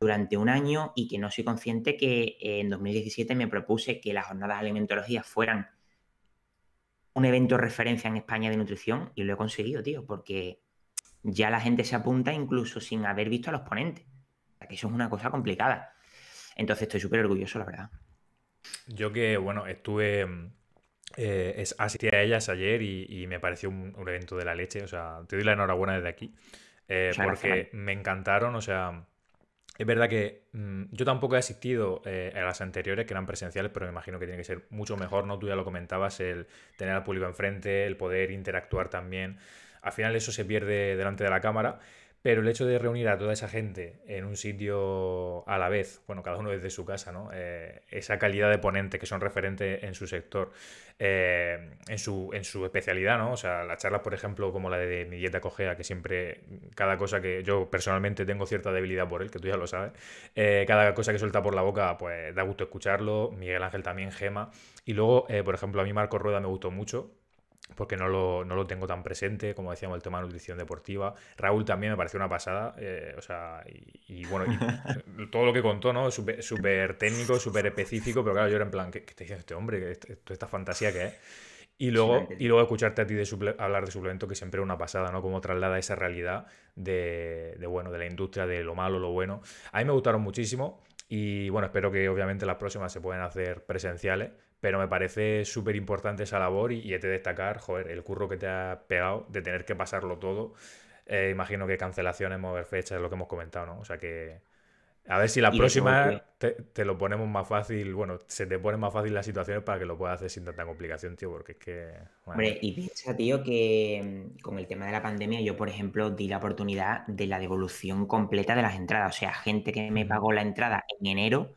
durante un año y que no soy consciente que eh, en 2017 me propuse que las jornadas de alimentología fueran un evento referencia en España de nutrición y lo he conseguido, tío, porque ya la gente se apunta incluso sin haber visto a los ponentes. O sea, que eso es una cosa complicada. Entonces estoy súper orgulloso, la verdad. Yo que, bueno, estuve... Mm, eh, asistí a ellas ayer y, me pareció un, evento de la leche. O sea, te doy la enhorabuena desde aquí. Eh, porque me encantaron, o sea... Es verdad que mm, yo tampoco he asistido eh, a las anteriores que eran presenciales, pero me imagino que tiene que ser mucho mejor, ¿no? Tú ya lo comentabas, el tener al público enfrente, el poder interactuar también. Al final eso se pierde delante de la cámara, pero el hecho de reunir a toda esa gente en un sitio a la vez, bueno, cada uno desde su casa, ¿no? Eh, esa calidad de ponente que son referentes en su sector, eh, en, su, en su especialidad, ¿no? O sea, las charlas, por ejemplo, como la de mi dieta cogea, que siempre, cada cosa que yo personalmente tengo cierta debilidad por él, que tú ya lo sabes, eh, cada cosa que suelta por la boca, pues da gusto escucharlo, Miguel Ángel también, Gema, y luego, por ejemplo, a mí Marco Rueda me gustó mucho, porque no lo, tengo tan presente, como decíamos, el tema de nutrición deportiva. Raúl también me pareció una pasada, eh, o sea, y, bueno, todo lo que contó, ¿no? Súper técnico, súper específico, pero claro, yo era en plan, ¿qué, qué está diciendo este hombre? esta fantasía que es? Y luego, y luego escucharte a ti de hablar de suplemento, que siempre es una pasada, ¿no? como traslada esa realidad de, bueno, de la industria, de lo malo, lo bueno. A mí me gustaron muchísimo y, bueno, espero que obviamente las próximas se puedan hacer presenciales pero me parece súper importante esa labor y, he de destacar, joder, el curro que te ha pegado de tener que pasarlo todo. Eh, imagino que cancelaciones, mover fechas, es lo que hemos comentado, ¿no? O sea que... A ver si la próxima te, lo ponemos más fácil. Bueno, se te ponen más fácil las situaciones para que lo puedas hacer sin tanta complicación, tío, porque es que. Hombre, y piensa, tío, que mm, con el tema de la pandemia, yo, por ejemplo, di la oportunidad de la devolución completa de las entradas. O sea, gente que me pagó la entrada en enero,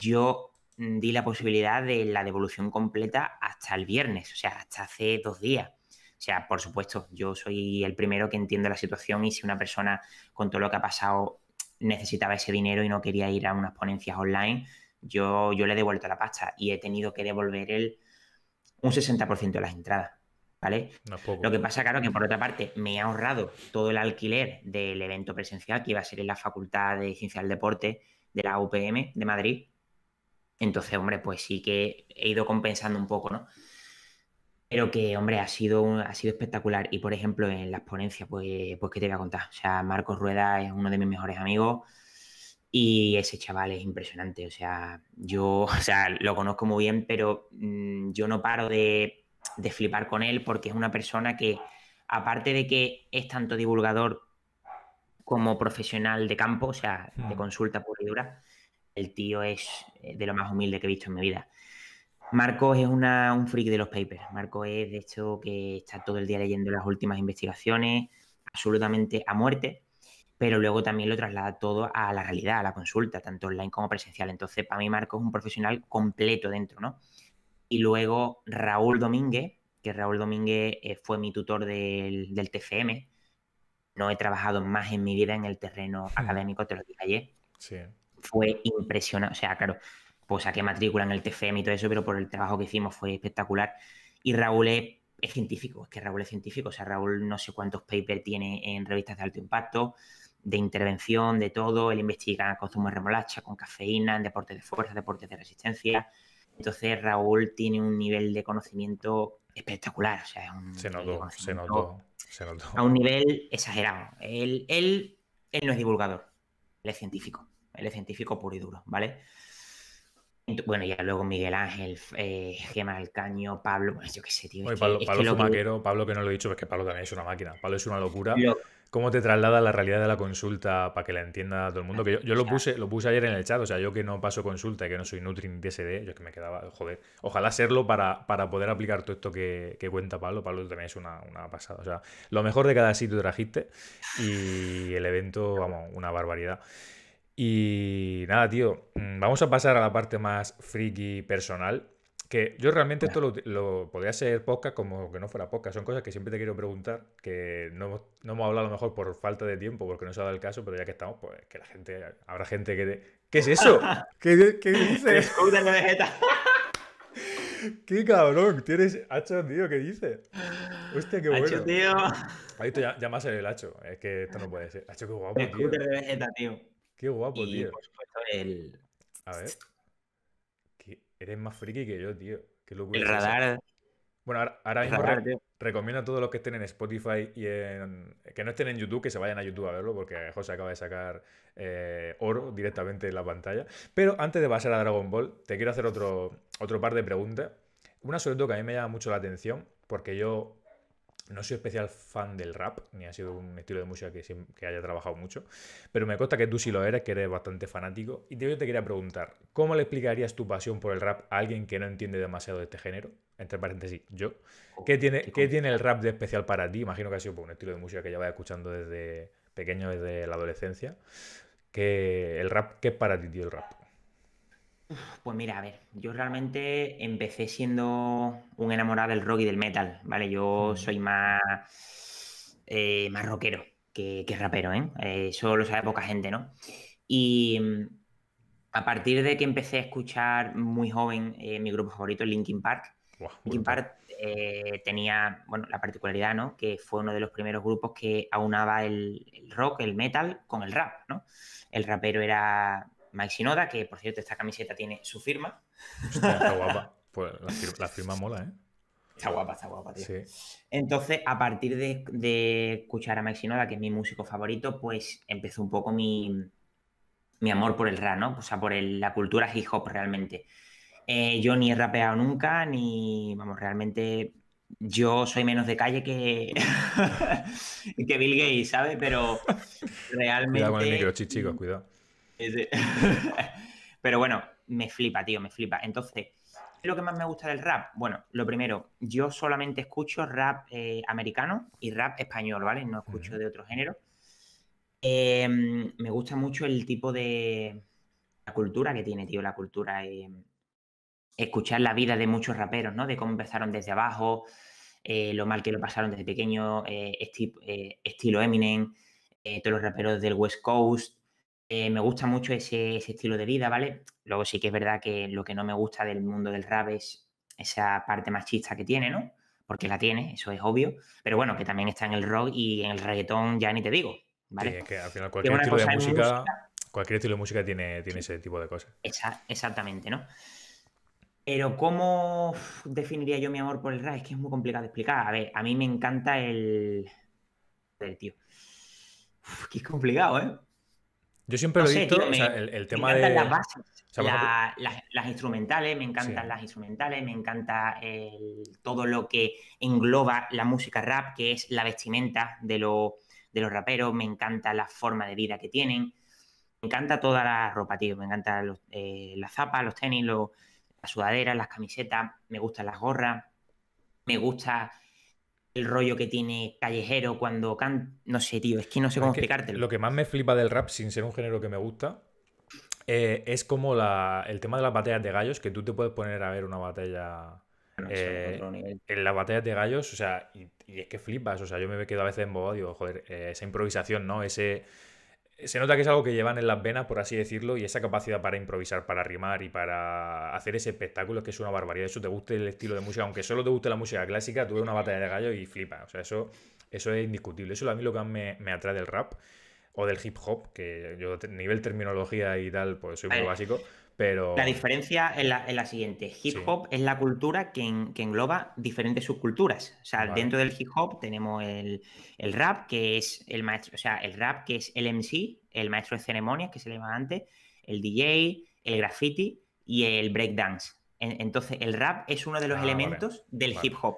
yo Mm, di la posibilidad de la devolución completa hasta el viernes, o sea, hasta hace dos días. O sea, por supuesto, yo soy el primero que entiendo la situación y si una persona con todo lo que ha pasado necesitaba ese dinero y no quería ir a unas ponencias online, yo, yo le he devuelto la pasta y he tenido que devolver el, un 60% de las entradas. ¿Vale? lo que pasa, claro, que por otra parte me he ahorrado todo el alquiler del evento presencial que iba a ser en la Facultad de Ciencia del Deporte de la UPM de Madrid entonces, hombre, pues sí que he ido compensando un poco, ¿no? Pero que, hombre, ha sido, ha sido espectacular. Y, por ejemplo, en las ponencias, pues, pues, ¿qué te voy a contar? O sea, Marcos Rueda es uno de mis mejores amigos y ese chaval es impresionante. O sea, yo, o sea, lo conozco muy bien, pero mm, yo no paro de, de flipar con él porque es una persona que, aparte de que es tanto divulgador como profesional de campo, o sea, de hmm. consulta por y dura, el tío es eh, de lo más humilde que he visto en mi vida. Marcos es un freak de los papers. Marcos es, de hecho, que está todo el día leyendo las últimas investigaciones, absolutamente a muerte, pero luego también lo traslada todo a la realidad, a la consulta, tanto online como presencial. Entonces, para mí, Marcos es un profesional completo dentro, ¿no? Y luego Raúl Domínguez, que Raúl Domínguez eh, fue mi tutor del, TCM. TFM. No he trabajado más en mi vida en el terreno mm. académico, te lo dije ayer. Sí fue impresionante. O sea, claro, pues saqué matrícula en el TFM e y todo eso, pero por el trabajo que hicimos fue espectacular. Y Raúl es, científico, es que Raúl es científico. O sea, Raúl no sé cuántos papers tiene en revistas de alto impacto, de intervención, de todo. Él investiga consumo de remolacha, con cafeína, en deportes de fuerza, deportes de resistencia. Entonces, Raúl tiene un nivel de conocimiento espectacular. O sea, es se notó, se notó, A un nivel exagerado. Él, él, él no es divulgador, él es científico. El científico puro y duro, ¿vale? Bueno, ya luego Miguel Ángel, eh, Gema Alcaño, Pablo, yo qué sé, tío. Oye, Pablo, que no lo he dicho, es que Pablo también es una máquina. Pablo es una locura. ¿Cómo te traslada la realidad de la consulta para que la entienda todo el mundo? Que yo, lo puse, lo puse ayer en el chat, o sea, yo que no paso consulta y que no soy Nutri yo es que me quedaba, joder, ojalá serlo para, para poder aplicar todo esto que, cuenta Pablo. Pablo también es una, una, pasada. O sea, lo mejor de cada sitio trajiste y el evento, vamos, una barbaridad. Y nada, tío, mm, vamos a pasar a la parte más friki personal. Que yo realmente esto lo, podría ser podcast como que no fuera podcast. Son cosas que siempre te quiero preguntar, que no, no hemos hablado a lo mejor por falta de tiempo, porque no se ha dado el caso, pero ya que estamos, pues que la gente, habrá gente que... ¿Qué es eso? ¿Qué, qué vegeta ¡Qué cabrón! Tienes hacho, tío, ¿qué dices? Hostia, qué bueno. Hacho, tío. Ahí tú llamas el hacho. Es que esto no puede ser. Hacho, qué guapo, de vegeta, tío. Qué guapo, tío. A ver. Eres más friki que yo, tío. Qué locura. El radar. Bueno, ahora, mismo recomiendo a todos los que estén en Spotify y en, que no estén en YouTube, que se vayan a YouTube a verlo, porque José acaba de sacar eh, oro directamente en la pantalla. Pero antes de pasar a Dragon Ball, te quiero hacer otro, otro par de preguntas. Una sobre todo que a mí me llama mucho la atención, porque yo no soy especial fan del rap, ni ha sido un estilo de música que, haya trabajado mucho, pero me consta que tú sí lo eres, que eres bastante fanático. Y yo te quería preguntar, ¿cómo le explicarías tu pasión por el rap a alguien que no entiende demasiado de este género? Entre paréntesis, yo. Oh, ¿Qué tiene, tiene el rap de especial para ti? Imagino que ha sido pues, un estilo de música que ya vas escuchando desde pequeño, desde la adolescencia. que ¿El rap qué es para ti, tío, el rap? Pues mira, a ver, yo realmente empecé siendo un enamorado del rock y del metal, ¿vale? Yo soy más, eh, más rockero que, rapero, ¿eh? ¿eh? Eso lo sabe poca gente, ¿no? Y mm, a partir de que empecé a escuchar muy joven eh, mi grupo favorito, Linkin Park, Linkin Park tenía, bueno, la particularidad, ¿no? Que fue uno de los primeros grupos que aunaba el rock, el metal, con el rap, ¿no? El rapero era Mike Sinoda, que por cierto, esta camiseta tiene su firma. está guapa. Pues la, firma mola, ¿eh? Está guapa, está guapa, tío. Sí. Entonces, a partir de, escuchar a Mike Sinoda, que es mi músico favorito, pues empezó un poco mi, amor por el rap, ¿no? O sea, por la cultura hip hop realmente. Eh, yo ni he rapeado nunca, ni, vamos, realmente yo soy menos de calle que, que Bill Gates, ¿sabes? Pero realmente... Cuidado con el micro, chicos, cuidado. Pero bueno, me flipa, tío, me flipa. Entonces, ¿qué es lo que más me gusta del rap? Bueno, lo primero, yo solamente escucho rap eh, americano y rap español, ¿vale? No escucho de otro género. Em, me gusta mucho el tipo de... La cultura que tiene, tío, la cultura... Em, escuchar la vida de muchos raperos, ¿no? De cómo empezaron desde abajo, eh, lo mal que lo pasaron desde pequeño, eh, estilo Eminem, todos los raperos del West Coast, eh, me gusta mucho ese, estilo de vida, ¿vale? Luego sí que es verdad que lo que no me gusta del mundo del rap es esa parte machista que tiene, ¿no? Porque la tiene, eso es obvio. Pero bueno, que también está en el rock y en el reggaetón ya ni te digo, ¿vale? Sí, es que al final cualquier estilo de música, cualquier de música tiene, tiene ese tipo de cosas. exactamente, ¿no? Pero ¿cómo definiría yo mi amor por el rap? Es que es muy complicado de explicar. A ver, a mí me encanta el... el tío. Qué es complicado, ¿eh? Yo siempre lo he visto, el, tema me encantan de... las bases, las, instrumentales, me encantan las instrumentales, me encanta todo lo que engloba la música rap, que es la vestimenta de, los raperos, me encanta la forma de vida que tienen, me encanta toda la ropa, tío, me encantan eh, las zapas, los tenis, las sudaderas, las camisetas, me gustan las gorras, me gusta el rollo que tiene callejero cuando canta. No sé, tío, es que no sé cómo explicártelo. Lo que más me flipa del rap, sin ser un género que me gusta, eh, es como el tema de las batallas de gallos, que tú te puedes poner a ver una batalla. Ah, eh, en las batallas de gallos, o sea, y, es que flipas, o sea, yo me quedo a veces en bobo, digo, joder, eh, esa improvisación, ¿no? Ese, se nota que es algo que llevan en las venas, por así decirlo, y esa capacidad para improvisar, para rimar y para hacer ese espectáculo es que es una barbaridad. Eso te guste el estilo de música, aunque solo te guste la música clásica, tú una batalla de gallo y flipa. O sea, eso, eso es indiscutible. Eso a mí lo que me, me atrae del rap o del hip hop, que yo nivel terminología y tal, pues soy muy básico. La diferencia es la, siguiente. Hip hop es la cultura que, engloba diferentes subculturas. O sea, dentro del hip hop tenemos el, rap, que es el maestro, o sea, el rap que es el MC, el maestro de ceremonias, que se le antes, el DJ, el graffiti y el breakdance. entonces, el rap es uno de los ah, elementos del hip hop.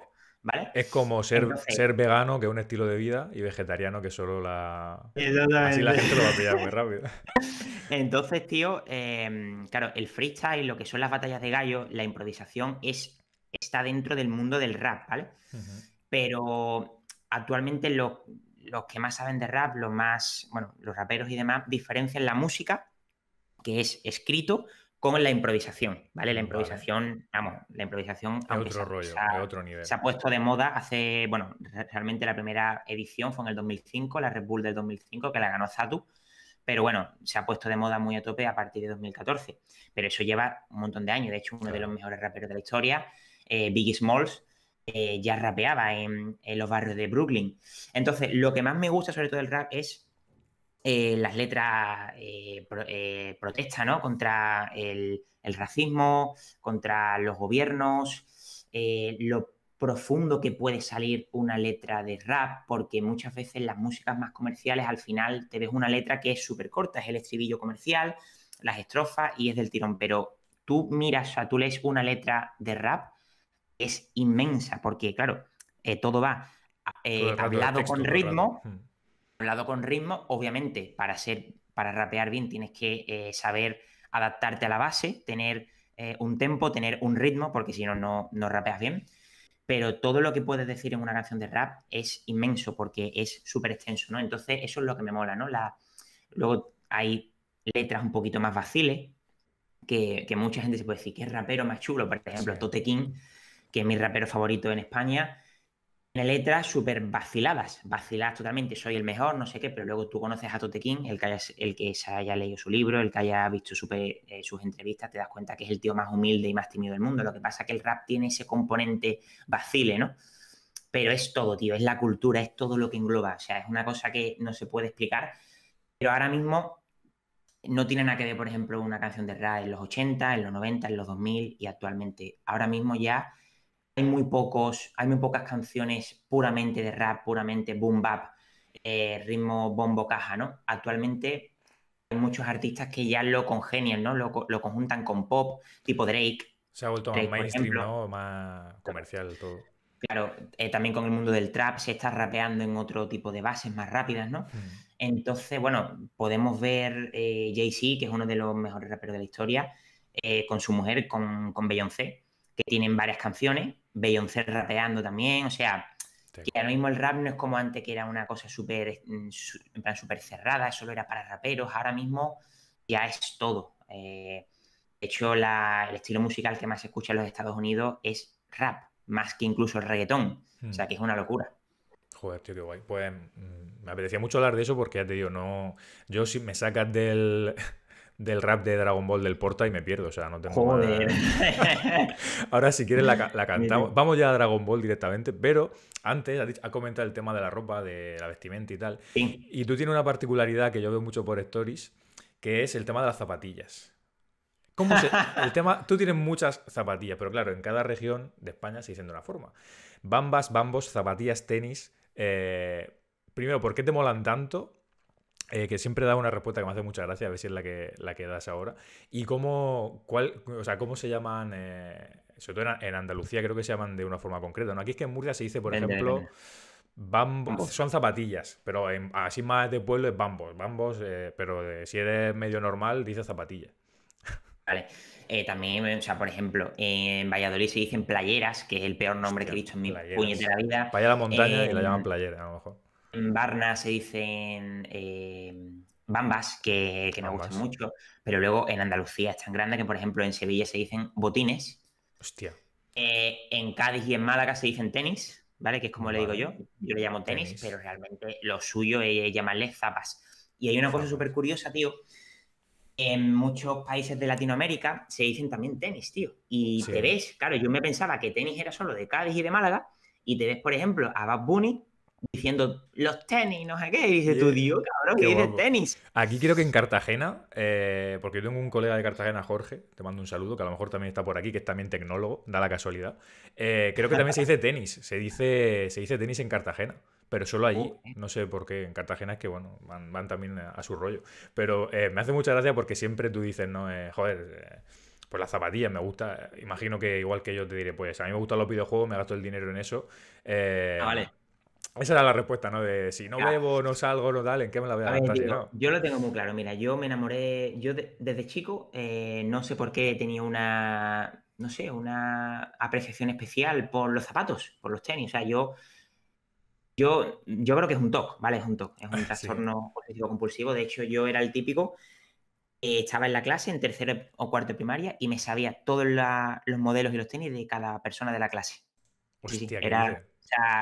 Es como ser, ser vegano, que es un estilo de vida, y vegetariano, que solo la. Así la gente lo va a pillar muy rápido. Entonces, tío, em, claro, el freestyle, lo que son las batallas de gallo, la improvisación, es, está dentro del mundo del rap, ¿vale? Pero actualmente los, los que más saben de rap, los más, bueno, los raperos y demás, diferencian la música, que es escrito, con la improvisación, ¿vale? La improvisación, vamos, la improvisación... otro se, rollo, ha, otro nivel. Se ha puesto de moda hace, bueno, realmente la primera edición fue en el 2005, la Red Bull del 2005, que la ganó Zatu, pero bueno, se ha puesto de moda muy a tope a partir de 2014, pero eso lleva un montón de años, de hecho, uno de los mejores raperos de la historia, eh, Biggie Smalls, eh, ya rapeaba en, en los barrios de Brooklyn. Entonces, lo que más me gusta sobre todo el rap es eh, las letras eh, eh protesta contra el, racismo, contra los gobiernos, eh, lo profundo que puede salir una letra de rap, porque muchas veces las músicas más comerciales al final te ves una letra que es súper corta, es el estribillo comercial, las estrofas y es del tirón, pero tú miras, o sea, tú lees una letra de rap, es inmensa, porque claro, todo va hablado con ritmo. Mm lado con ritmo, obviamente, para ser, para rapear bien tienes que eh, saber adaptarte a la base, tener eh, un tempo, tener un ritmo, porque si no, no, no rapeas bien. Pero todo lo que puedes decir en una canción de rap es inmenso porque es súper extenso, ¿no? Entonces, eso es lo que me mola, ¿no? La, luego hay letras un poquito más vaciles, que, que mucha gente se puede decir que es rapero más chulo, por ejemplo, Tote King, que es mi rapero favorito en España, letras súper vaciladas, vaciladas totalmente, soy el mejor, no sé qué, pero luego tú conoces a Tote el que, haya, el que se haya leído su libro, el que haya visto eh, sus entrevistas, te das cuenta que es el tío más humilde y más tímido del mundo. Lo que pasa es que el rap tiene ese componente vacile, ¿no? Pero es todo, tío, es la cultura, es todo lo que engloba. O sea, es una cosa que no se puede explicar, pero ahora mismo no tiene nada que ver, por ejemplo, una canción de rap en los 80, en los 90, en los 2000 y actualmente. Ahora mismo ya hay muy pocos, hay muy pocas canciones puramente de rap, puramente boom bap, eh, ritmo bombo caja, ¿no? Actualmente hay muchos artistas que ya lo congenian, ¿no? Lo, conjuntan con pop, tipo Drake. Se ha vuelto más mainstream, ¿no? Más comercial todo. Claro, eh, también con el mundo del trap se está rapeando en otro tipo de bases más rápidas, ¿no? Hmm. Entonces, bueno, podemos ver eh, Jay-Z, que es uno de los mejores raperos de la historia, con su mujer, con, con Beyoncé, que tienen varias canciones, Beyoncé rapeando también, o sea, que ahora mismo el rap no es como antes que era una cosa súper eh, en plan súper cerrada, solo era para raperos, ahora mismo ya es todo. Eh, de hecho, el estilo musical que más se escucha en los Estados Unidos es rap, más que incluso el reggaetón. O sea, hmm. que es una locura. Joder, tío, qué guay. Pues mm, me apetecía mucho hablar de eso porque ya te digo, no. Yo si me sacas del del rap de Dragon Ball del Porta y me pierdo, o sea, no tengo Ahora, si quieres, la, cantamos. Vamos ya a Dragon Ball directamente, pero antes ha, comentado el tema de la ropa, de la vestimenta y tal. Y tú tienes una particularidad que yo veo mucho por stories, que es el tema de las zapatillas. ¿Cómo se, el tema, tú tienes muchas zapatillas, pero claro, en cada región de España se dicen de una forma. Bambas, bambos, zapatillas, tenis. Eh, primero, ¿por qué te molan tanto? Eh, que siempre da una respuesta que me hace mucha gracia, a ver si es la que, la que das ahora. ¿Y cómo, cuál, o sea, cómo se llaman, eh, sobre todo en, Andalucía creo que se llaman de una forma concreta, ¿no? Aquí es que en Murcia se dice, por ejemplo... Bambos, son zapatillas, pero así más de pueblo es bambos, bambos, eh, pero si eres medio normal, dice zapatilla. Vale. también, o sea, por ejemplo, en Valladolid se dicen playeras, que es el peor nombre que he visto en mi puñetera vida. Vaya la montaña y la llaman playera, a lo mejor en Barna se dicen eh, bambas, que, me gustan mucho, pero luego en Andalucía es tan grande que, por ejemplo, en Sevilla se dicen botines. Hostia. Eh, en Cádiz y en Málaga se dicen tenis, ¿vale? Que es como le digo yo. Yo le llamo tenis, pero realmente lo suyo es llamarle zapas. Y hay una cosa súper curiosa, tío. En muchos países de Latinoamérica se dicen también tenis, tío. Y te ves, claro, yo me pensaba que tenis era solo de Cádiz y de Málaga, y te ves, por ejemplo, a Bad Bunny diciendo los tenis, no sé qué. Y dice, tu tío, cabrón, que dice tenis. Aquí creo que en Cartagena, eh, porque yo tengo un colega de Cartagena, Jorge, te mando un saludo, que a lo mejor también está por aquí, que es también tecnólogo, da la casualidad. Eh, creo que también se dice tenis, se dice, se dice tenis en Cartagena. Pero solo allí, no sé por qué, en Cartagena es que, bueno, van, también a, su rollo. Pero eh, me hace mucha gracia porque siempre tú dices, no, joder, pues las zapatillas me gusta. Imagino que igual que yo te diré, pues a mí me gustan los videojuegos, me gasto el dinero en eso. ah, vale. Esa era la respuesta, ¿no? De si no bebo, no salgo, no dale, ¿en qué me la voy a, Yo lo tengo muy claro. Mira, yo me enamoré. Yo desde chico, eh, no sé por qué tenía una. No sé, una apreciación especial por los zapatos, por los tenis. O sea, yo. Yo, yo creo que es un TOC, ¿vale? Es un TOC. Es un trastorno compulsivo. De hecho, yo era el típico. Eh, estaba en la clase en tercero o cuarto primaria y me sabía todos los modelos y los tenis de cada persona de la clase. Era,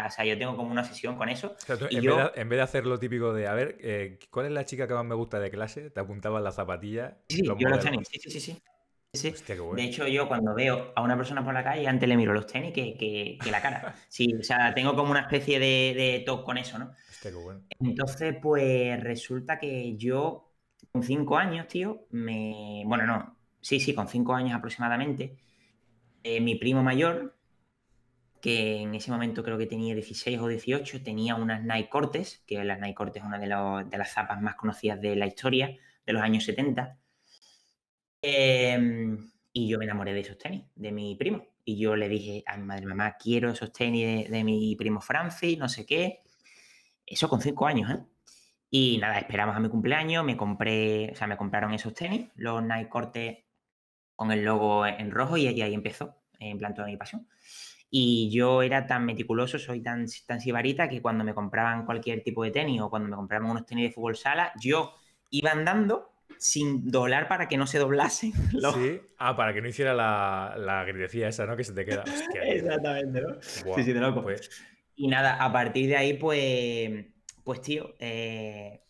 o sea, yo tengo como una obsesión con eso. y en, vez de, en, hacer lo típico de, a ver, eh, ¿cuál es la chica que más me gusta de clase? Te apuntabas la zapatilla. Sí, yo tenis, sí, sí, sí. sí. De hecho, yo cuando veo a una persona por la calle, antes le miro los tenis que, la cara. Sí, o sea, tengo como una especie de, top con eso, ¿no? Entonces, pues resulta que yo con cinco años, tío, me... Bueno, no, sí, sí, con cinco años aproximadamente, eh, mi primo mayor, que en ese momento creo que tenía 16 o 18, tenía unas Nike Cortes, que las Nike Cortes es una de, las zapas más conocidas de la historia de los años 70. Em, y yo me enamoré de esos tenis, de mi primo. Y yo le dije a mi madre, mamá, quiero esos tenis de, mi primo Francis, no sé qué. Eso con 5 años, ¿eh? Y nada, esperamos a mi cumpleaños, me compré, o sea, me compraron esos tenis, los Nike Cortes con el logo en rojo y ahí, ahí empezó, en plan toda mi pasión. Y yo era tan meticuloso, soy tan, tan sibarita que cuando me compraban cualquier tipo de tenis o cuando me compraban unos tenis de fútbol sala, yo iba andando sin doblar para que no se doblasen. Sí. Ah, para que no hiciera la, la esa, ¿no? Que se te queda. Exactamente, ¿no? sí, sí, de Pues... Y nada, a partir de ahí, pues, pues tío, eh,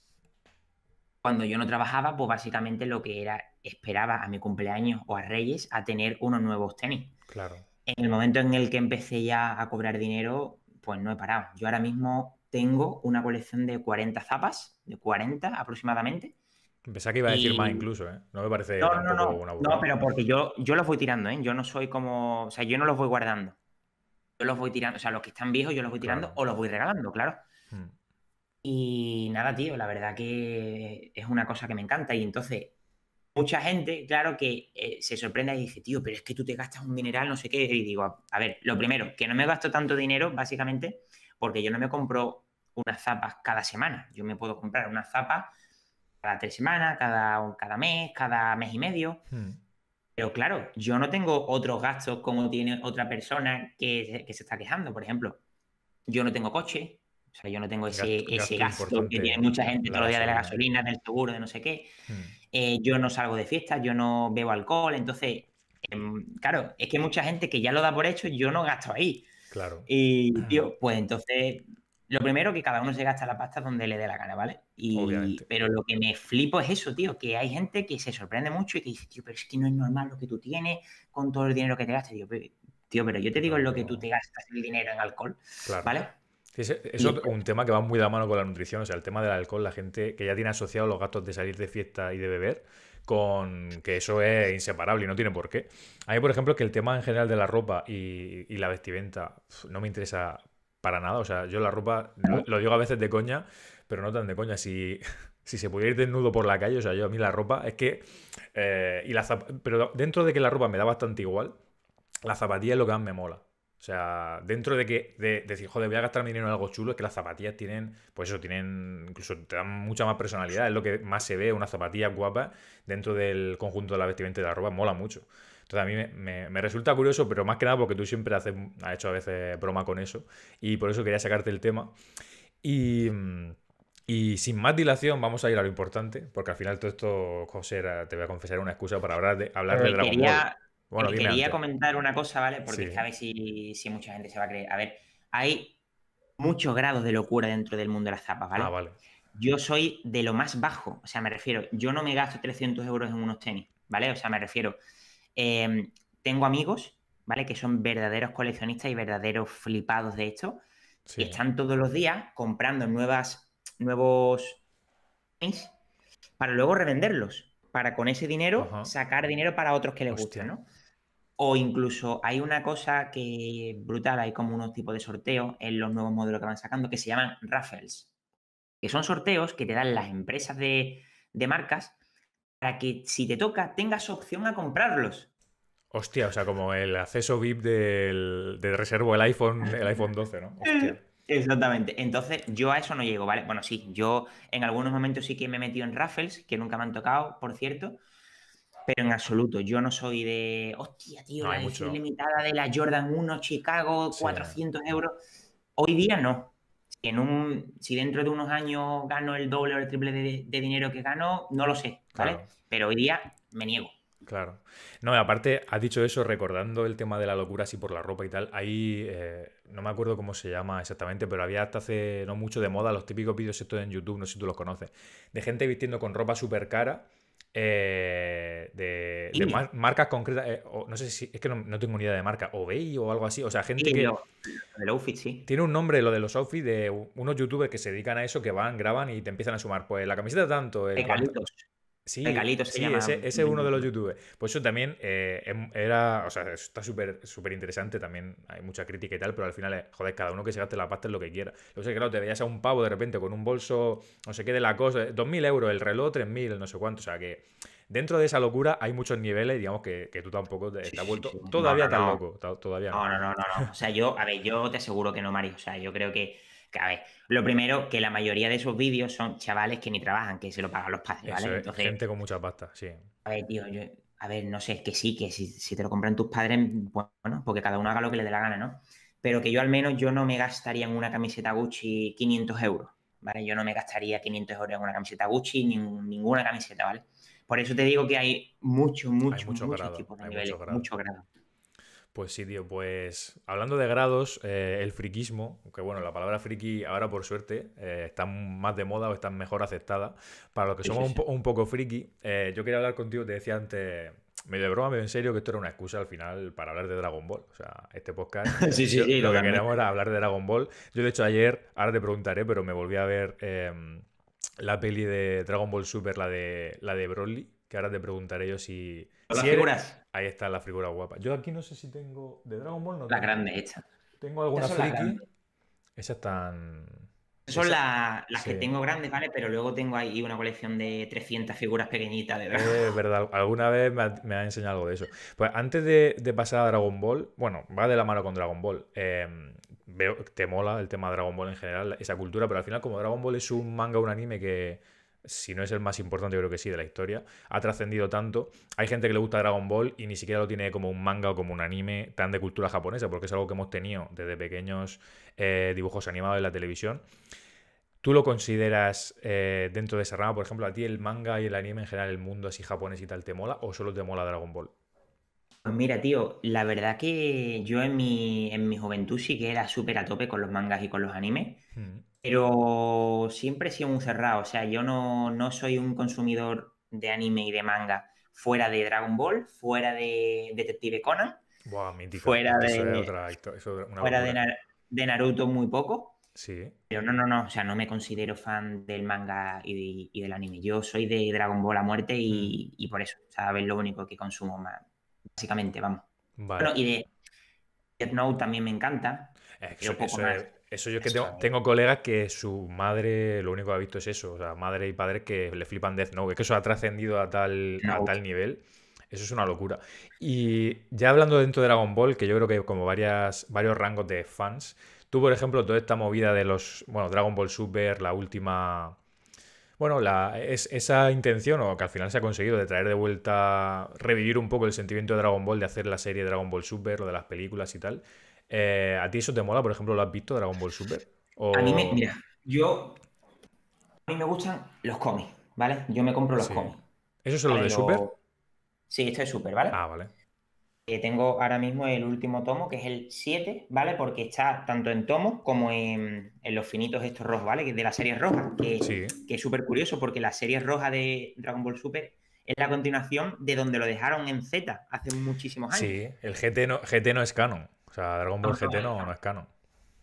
cuando yo no trabajaba, pues básicamente lo que era, esperaba a mi cumpleaños o a Reyes a tener unos nuevos tenis. Claro en el momento en el que empecé ya a cobrar dinero, pues no he parado. Yo ahora mismo tengo una colección de 40 zapas, de 40 aproximadamente. Pensaba que iba a decir más incluso, ¿eh? No me parece no, no, no, No, pero porque yo, yo los voy tirando, ¿eh? Yo no soy como... O sea, yo no los voy guardando. Yo los voy tirando. O sea, los que están viejos yo los voy tirando o los voy regalando, claro. Hmm. Y nada, tío, la verdad que es una cosa que me encanta. Y entonces, mucha gente, claro, que eh, se sorprende y dice, tío, pero es que tú te gastas un dineral, no sé qué. Y digo, a, ver, lo primero, que no me gasto tanto dinero, básicamente, porque yo no me compro unas zapas cada semana. Yo me puedo comprar unas zapas cada tres semanas, cada, cada mes, cada mes y medio. Hmm. Pero claro, yo no tengo otros gastos como tiene otra persona que se está quejando. Por ejemplo, yo no tengo coche, o sea, yo no tengo ese gasto, ese que tiene mucha gente todos los días de la gasolina, del seguro, de no sé qué. Hmm. Eh, yo no salgo de fiestas, yo no bebo alcohol. Entonces, em, claro, es que mucha gente que ya lo da por hecho, yo no gasto ahí. Claro. Y, hmm. tío, pues entonces, lo primero que cada uno se gasta la pasta donde le dé la gana, ¿vale? Y, Pero lo que me flipo es eso, tío, que hay gente que se sorprende mucho y que dice, tío, pero es que no es normal lo que tú tienes con todo el dinero que te gastas. Tío, pero, tío, pero yo te digo lo que tú te gastas el dinero en alcohol, ¿vale? Es, un tema que va muy de la mano con la nutrición, o sea, el tema del alcohol, la gente que ya tiene asociado los gastos de salir de fiesta y de beber con que eso es inseparable y no tiene por qué. A mí, por ejemplo, que el tema en general de la ropa y, la vestimenta no me interesa para nada, o sea, yo la ropa lo, digo a veces de coña, pero no tan de coña, si, si se pudiera ir desnudo por la calle, o sea, yo a mí la ropa es que... Eh, y pero dentro de que la ropa me da bastante igual, la zapatilla es lo que más me mola. O sea, dentro de que de, decir, joder, voy a gastar mi dinero en algo chulo, es que las zapatillas tienen, pues eso, tienen, incluso te dan mucha más personalidad, es lo que más se ve, una zapatilla guapa dentro del conjunto de la vestimenta y de la ropa, mola mucho. Entonces a mí me, resulta curioso, pero más que nada porque tú siempre has hecho a veces broma con eso y por eso quería sacarte el tema. Y, sin más dilación vamos a ir a lo importante, porque al final todo esto, José, te voy a confesar una excusa para hablar de, hablar Dragon Ball. Bueno, quería comentar una cosa, ¿vale? Porque sí. sabes si, mucha gente se va a creer. A ver, hay muchos grados de locura dentro del mundo de las zapas, ¿vale? Ah, vale. Yo soy de lo más bajo, o sea, me refiero, yo no me gasto 300 euros en unos tenis, ¿vale? O sea, me refiero, em, tengo amigos, ¿vale? Que son verdaderos coleccionistas y verdaderos flipados de esto, y están todos los días comprando nuevas, nuevos tenis para luego revenderlos, para con ese dinero sacar dinero para otros que les gusten, ¿no? O incluso hay una cosa que brutal, hay como unos tipos de sorteos en los nuevos modelos que van sacando que se llaman raffles, que son sorteos que te dan las empresas de, marcas para que si te toca tengas opción a comprarlos. Hostia, o sea, como el acceso VIP del, de reservo el iPhone, el iPhone 12, ¿no? Hostia. Exactamente. Entonces, yo a eso no llego, ¿vale? Bueno, sí, yo en algunos momentos sí que me he metido en raffles, que nunca me han tocado, por cierto, pero en absoluto, yo no soy de, hostia, tío, la edición limitada de la Jordan 1 Chicago, 400 euros. Hoy día no. Si, dentro de unos años gano el doble o el triple de, dinero que gano, no lo sé, ¿vale? Pero hoy día me niego. Claro. No, aparte, has dicho eso recordando el tema de la locura así por la ropa y tal. Ahí, eh, no me acuerdo cómo se llama exactamente, pero había hasta hace no mucho de moda los típicos vídeos estos en YouTube, no sé si tú los conoces, de gente vistiendo con ropa súper cara eh, de, marcas concretas. Eh, no sé si es que no, tengo ni idea de marca, Obey o algo así. O sea, gente que. el outfit, sí. Tiene un nombre lo de los outfits de unos youtubers que se dedican a eso, que van, graban y te empiezan a sumar. Pues la camiseta tanto. El, Sí, Ese, es uno de los youtubers. Pues eso también eh, em, era. O sea, está súper súper interesante. También hay mucha crítica y tal, pero al final es, joder, cada uno que se gaste la pasta es lo que quiera. Lo sé, claro, te veías a un pavo de repente con un bolso, no sé qué de la cosa, 2.000 eh, euros, el reloj, 3.000, no sé cuánto. O sea, que dentro de esa locura hay muchos niveles, digamos, que, tú tampoco te, has vuelto todavía tampoco. tan loco. Todavía no. No, no, no, no. O sea, yo, a ver, yo te aseguro que no, Mario. O sea, yo creo que a ver, lo primero, que la mayoría de esos vídeos son chavales que ni trabajan, que se lo pagan los padres, ¿vale? Entonces, gente con mucha pasta, sí. A ver, tío, yo, a ver, no sé, es que sí, que si, te lo compran tus padres, bueno, porque cada uno haga lo que le dé la gana, ¿no? Pero que yo al menos yo no me gastaría en una camiseta Gucci 500 euros, ¿vale? Yo no me gastaría 500 euros en una camiseta Gucci, ni, ninguna camiseta, ¿vale? Por eso te digo que hay muchos, muchos, muchos tipos de muchos Mucho pues sí, tío, pues hablando de grados, eh, el friquismo, que bueno, la palabra friki ahora por suerte eh, está más de moda o está mejor aceptada. Para los que somos Un, poco friki, eh, yo quería hablar contigo, te decía antes, medio de broma, medio en serio, que esto era una excusa al final para hablar de Dragon Ball. O sea, este podcast, sí, sí, sí. lo que queríamos era hablar de Dragon Ball. Yo de hecho ayer, ahora te preguntaré, pero me volví a ver em, la peli de Dragon Ball Super, la de, la de Broly, que ahora te preguntaré yo si... si Ahí está la figura guapa. Yo aquí no sé si tengo. De Dragon Ball no. La grande hecha. Tengo algunas friki. Esas están. Son las que tengo grandes, ¿vale? Pero luego tengo ahí una colección de 300 figuras pequeñitas, de verdad. Es verdad, alguna vez me ha, enseñado algo de eso. Pues antes de, pasar a Dragon Ball, bueno, va de la mano con Dragon Ball. Em, te mola el tema de Dragon Ball en general, esa cultura, pero al final como Dragon Ball es un manga, un anime que, si no es el más importante, creo que sí, de la historia, ha trascendido tanto. Hay gente que le gusta Dragon Ball y ni siquiera lo tiene como un manga o como un anime tan de cultura japonesa, porque es algo que hemos tenido desde pequeños eh, dibujos animados en la televisión. ¿Tú lo consideras eh, dentro de esa rama? Por ejemplo, ¿a ti el manga y el anime en general, el mundo así japonés y tal, te mola o solo te mola Dragon Ball? Pues mira, tío, la verdad que yo en mi, en mi juventud sí que era súper a tope con los mangas y con los animes. Mm pero siempre he sido un cerrado. O sea, yo no, soy un consumidor de anime y de manga fuera de Dragon Ball, fuera de Detective Conan. Fuera de, fuera de, Naruto muy poco. Sí. Pero no, no, no, o sea, no me considero fan del manga y, del anime. Yo soy de Dragon Ball a muerte y, mm. por eso, ¿sabes? Lo único que consumo más, básicamente, vamos. Bueno, y de Death Note también me encanta. Es que poco más. Eso yo que tengo, tengo, colegas que su madre lo único que ha visto es eso. O sea, madre y padre que le flipan Death Note. que eso ha trascendido a tal, a tal nivel. Eso es una locura. Y ya hablando dentro de Dragon Ball, que yo creo que como varias, varios rangos de fans, tú, por ejemplo, toda esta movida de los. Bueno, Dragon Ball Super, la última. Bueno, la, es, esa intención, o que al final se ha conseguido, de traer de vuelta, revivir un poco el sentimiento de Dragon Ball, de hacer la serie Dragon Ball Super, o de las películas y tal. Eh, ¿A ti eso te mola? Por ejemplo, ¿lo has visto Dragon Ball Super? A mí me, mira, yo. A mí me gustan los cómics, ¿vale? Yo me compro los cómics. ¿Eso es lo de Super? Sí, esto es Super, ¿vale? Ah, vale. Eh, tengo ahora mismo el último tomo, que es el 7, ¿vale? Porque está tanto en tomo como en, los finitos estos rojos, ¿vale? Que de la serie roja, que, que es súper curioso, porque la serie roja de Dragon Ball Super es la continuación de donde lo dejaron en Z hace muchísimos años. Sí, el GT no es canon. O sea, Dragon Ball GT no, no es canon.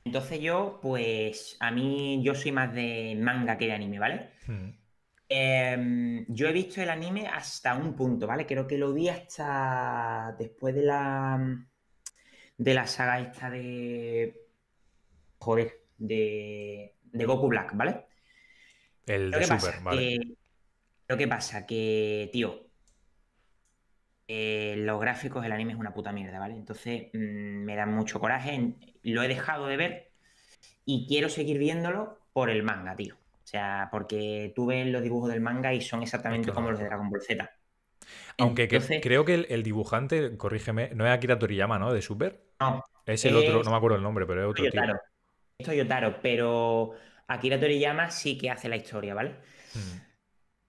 Entonces yo, pues, a mí yo soy más de manga que de anime, ¿vale? Hmm. Em, yo he visto el anime hasta un punto, ¿vale? Creo que lo vi hasta después de la de la saga esta de joder, de, de Goku Black, ¿vale? El de Super, vale. Que... lo que pasa que, tío, eh, los gráficos del anime es una puta mierda, ¿vale? Entonces mm, me da mucho coraje, lo he dejado de ver y quiero seguir viéndolo por el manga, tío. O sea, porque tú ves los dibujos del manga y son exactamente como los de Dragon Ball Z. Aunque creo que el, dibujante, corrígeme, no es Akira Toriyama, ¿no? De Super. No. Es el otro, no me acuerdo el nombre, pero es otro. Toyotaro. Esto Es Yotaro, pero Akira Toriyama sí que hace la historia, ¿vale? Hmm.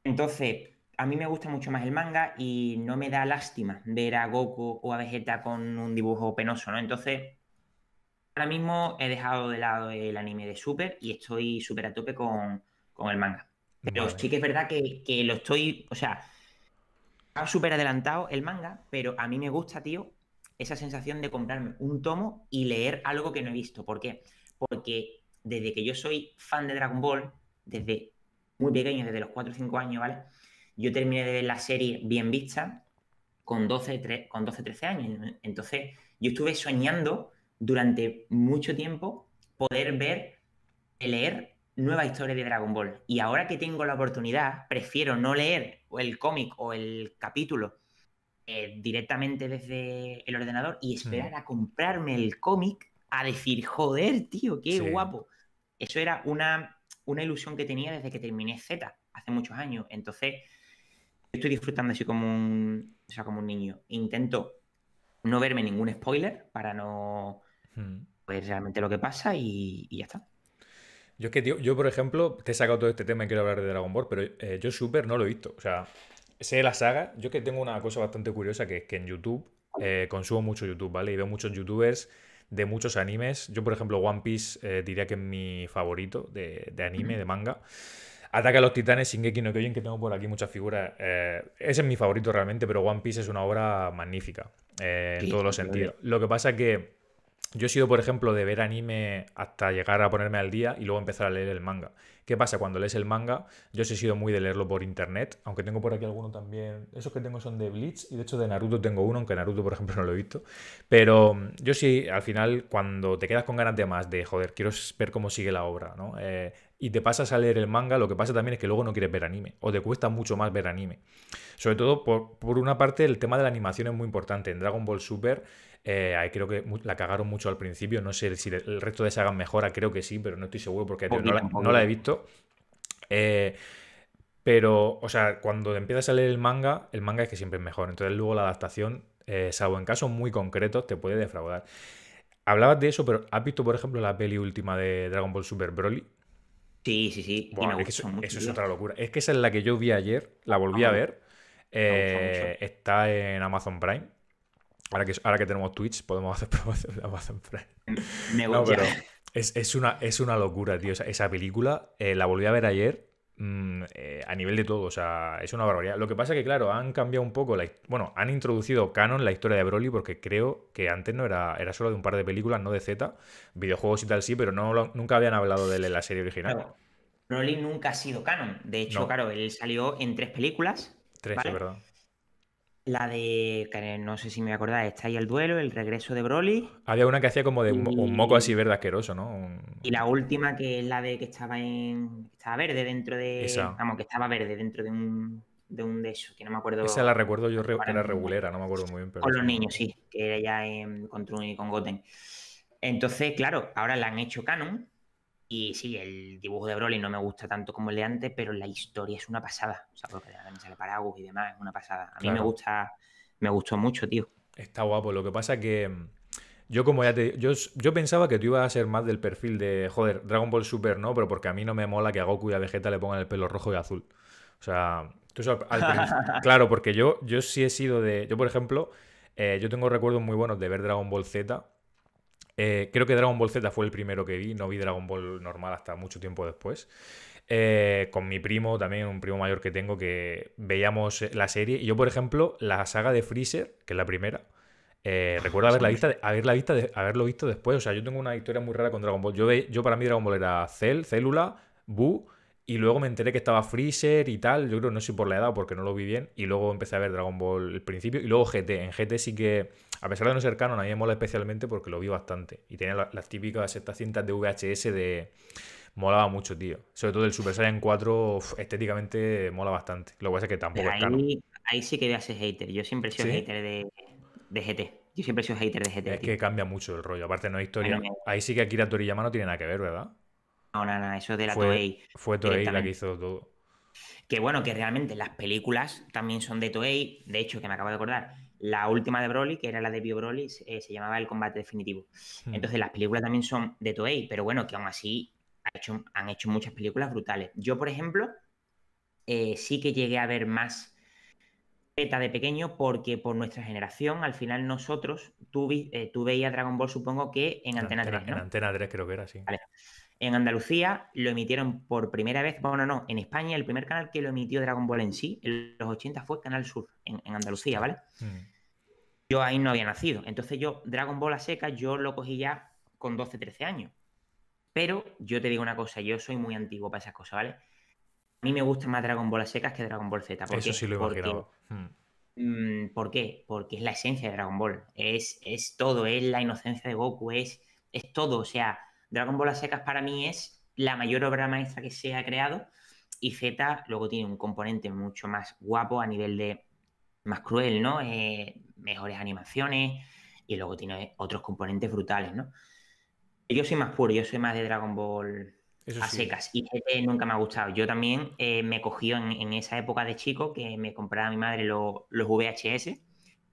Entonces, a mí me gusta mucho más el manga y no me da lástima ver a Goku o a Vegeta con un dibujo penoso, ¿no? Entonces, ahora mismo he dejado de lado el anime de Super y estoy súper a tope con, el manga. Pero sí que es verdad que, lo estoy, o sea, ha súper adelantado el manga, pero a mí me gusta, tío, esa sensación de comprarme un tomo y leer algo que no he visto. ¿Por qué? Porque desde que yo soy fan de Dragon Ball, desde muy pequeño, desde los 4 o 5 años, ¿vale? Yo terminé de ver la serie bien vista con 12, con 12 13 años. Entonces, yo estuve soñando durante mucho tiempo poder ver, leer nueva historia de Dragon Ball. Y ahora que tengo la oportunidad, prefiero no leer el cómic o el capítulo eh, directamente desde el ordenador y esperar mm. a comprarme el cómic a decir, joder, tío, qué guapo. Eso era una, una ilusión que tenía desde que terminé Z hace muchos años. Entonces, estoy disfrutando así como un, como un niño. Intento no verme ningún spoiler para no hmm. ver realmente lo que pasa y, ya está. Yo que, yo por ejemplo, te he sacado todo este tema y quiero hablar de Dragon Ball, pero eh, yo súper no lo he visto. O sea, sé la saga. Yo que tengo una cosa bastante curiosa que es que en YouTube eh, consumo mucho YouTube, ¿vale? Y veo muchos YouTubers de muchos animes. Yo, por ejemplo, One Piece eh, diría que es mi favorito de, de anime, de manga. Ataca a los Titanes, Shingeki no Kyojin, que tengo por aquí muchas figuras. Eh, ese es mi favorito realmente, pero One Piece es una obra magnífica eh, en todos los sentidos. Lo que pasa es que yo he sido, por ejemplo, de ver anime hasta llegar a ponerme al día y luego empezar a leer el manga. ¿Qué pasa? Cuando lees el manga, yo he sido muy de leerlo por internet, aunque tengo por aquí alguno también. Esos que tengo son de Bleach y de hecho de Naruto tengo uno, aunque Naruto, por ejemplo, no lo he visto. Pero mm, yo sí, al final, cuando te quedas con ganas de más, de joder, quiero ver cómo sigue la obra, ¿no? Eh, y te pasas a leer el manga, lo que pasa también es que luego no quieres ver anime o te cuesta mucho más ver anime. Sobre todo, por, una parte, el tema de la animación es muy importante. En Dragon Ball Super eh, creo que la cagaron mucho al principio. No sé si el resto de sagas mejora, creo que sí, pero no estoy seguro porque no, la, he visto. Eh, pero, o sea, cuando empiezas a leer el manga, el manga es que siempre es mejor. Entonces, luego la adaptación, eh, salvo en casos muy concretos, te puede defraudar. Hablabas de eso, pero ¿has visto, por ejemplo, la peli última de Dragon Ball Super Broly? Sí, sí, sí. Bueno, eso, es otra locura. Es que esa es la que yo vi ayer, la volví a ver. Eh, está en Amazon Prime. Ahora que, ahora que tenemos Twitch, podemos hacer de Amazon Prime. es, una, es una locura, tío. Esa, película eh, la volví a ver ayer Mm, eh, a nivel de todo, o sea, es una barbaridad. Lo que pasa es que, claro, han cambiado un poco, la, bueno, han introducido canon la historia de Broly porque creo que antes no era, era solo de un par de películas, no de Z, videojuegos y tal sí, pero no, nunca habían hablado de él en la serie original. Broly nunca ha sido canon, de hecho, claro, él salió en tres películas. Tres, la de, no sé si me acordáis, está ahí el duelo, el regreso de Broly. Había una que hacía como de un, moco así verde asqueroso, ¿no? Y la última que es la de que estaba en. Estaba verde dentro de. Esa. Vamos, que estaba verde dentro de un. De un de esos, que no me acuerdo. Esa la recuerdo yo, era regulera, no me acuerdo muy bien. con los niños, sí, que era ya con Trun y con Goten. Entonces, claro, ahora la han hecho canon y sí, el dibujo de Broly no me gusta tanto como el de antes, pero la historia es una pasada. O sea, porque también sale paraguas y demás, es una pasada. A mí me gusta, me gustó mucho, tío. Está guapo. Lo que pasa que mm, yo como ya te... Yo, yo pensaba que tú ibas a ser más del perfil de, joder, Dragon Ball Super, ¿no? Pero porque a mí no me mola que a Goku y a Vegeta le pongan el pelo rojo y azul. O sea, tú claro, porque yo, yo sí he sido de... Yo, por ejemplo, eh, yo tengo recuerdos muy buenos de ver Dragon Ball Z eh, creo que Dragon Ball Z fue el primero que vi, no vi Dragon Ball normal hasta mucho tiempo después. Eh, con mi primo, también un primo mayor que tengo, que veíamos eh, la serie. Y yo, por ejemplo, la saga de Freezer, que es la primera, eh, ah, recuerdo haberla visto haberlo visto después. O sea, yo tengo una historia muy rara con Dragon Ball. Yo, yo para mí Dragon Ball era Cell, Célula, Bu, y luego me enteré que estaba Freezer y tal. Yo creo, no sé por la edad porque no lo vi bien. Y luego empecé a ver Dragon Ball al principio. Y luego GT. En GT sí que a pesar de no ser canon, a mí me mola especialmente porque lo vi bastante. Y tenía las, típicas, estas cintas de VHS de... Molaba mucho, tío. Sobre todo el Super Saiyan 4 estéticamente mola bastante. Lo que pasa es que tampoco ahí, es canon. Ahí sí que voy a hater. Yo siempre he sido hater de, GT. Yo siempre he sido hater de GT. Es que cambia mucho el rollo. Aparte, no hay historia. ahí sí que Akira Toriyama no tiene nada que ver, ¿verdad? No, no, no. Eso de la Toei. Fue Toei la que hizo todo. Que bueno, que realmente las películas también son de Toei. De hecho, que me acabo de acordar. La última de Broly, que era la de Bio Broly, se eh, llamaba El Combate Definitivo. Hmm. Entonces, las películas también son de Toei, pero bueno, que aún así han hecho muchas películas brutales. Yo, por ejemplo, eh, sí que llegué a ver más beta de pequeño porque por nuestra generación, al final nosotros, tú, eh, tú veías Dragon Ball, supongo que en Antena, 3. ¿no? En Antena 3 creo que era, así En Andalucía lo emitieron por primera vez, bueno, no, en España el primer canal que lo emitió Dragon Ball en sí, en los 80 fue Canal Sur, en, Andalucía, ¿vale? Hmm. Yo ahí no había nacido. Entonces yo, Dragon Ball a seca, yo lo cogí ya con 12, 13 años. Pero yo te digo una cosa, yo soy muy antiguo para esas cosas, ¿vale? A mí me gusta más Dragon Ball a secas que Dragon Ball Z. ¿Por Eso sí lo he Porque, hmm. mm, ¿Por qué? Porque es la esencia de Dragon Ball. Es, es todo, es la inocencia de Goku, es, es todo. O sea, Dragon Ball a secas para mí es la mayor obra maestra que se ha creado. Y Z luego tiene un componente mucho más guapo a nivel de más cruel, ¿no? Eh, mejores animaciones y luego tiene otros componentes brutales, ¿no? Yo soy más puro, yo soy más de Dragon Ball a secas y nunca me ha gustado. Yo también eh, me cogió en, en, esa época de chico que me compraba mi madre los VHS,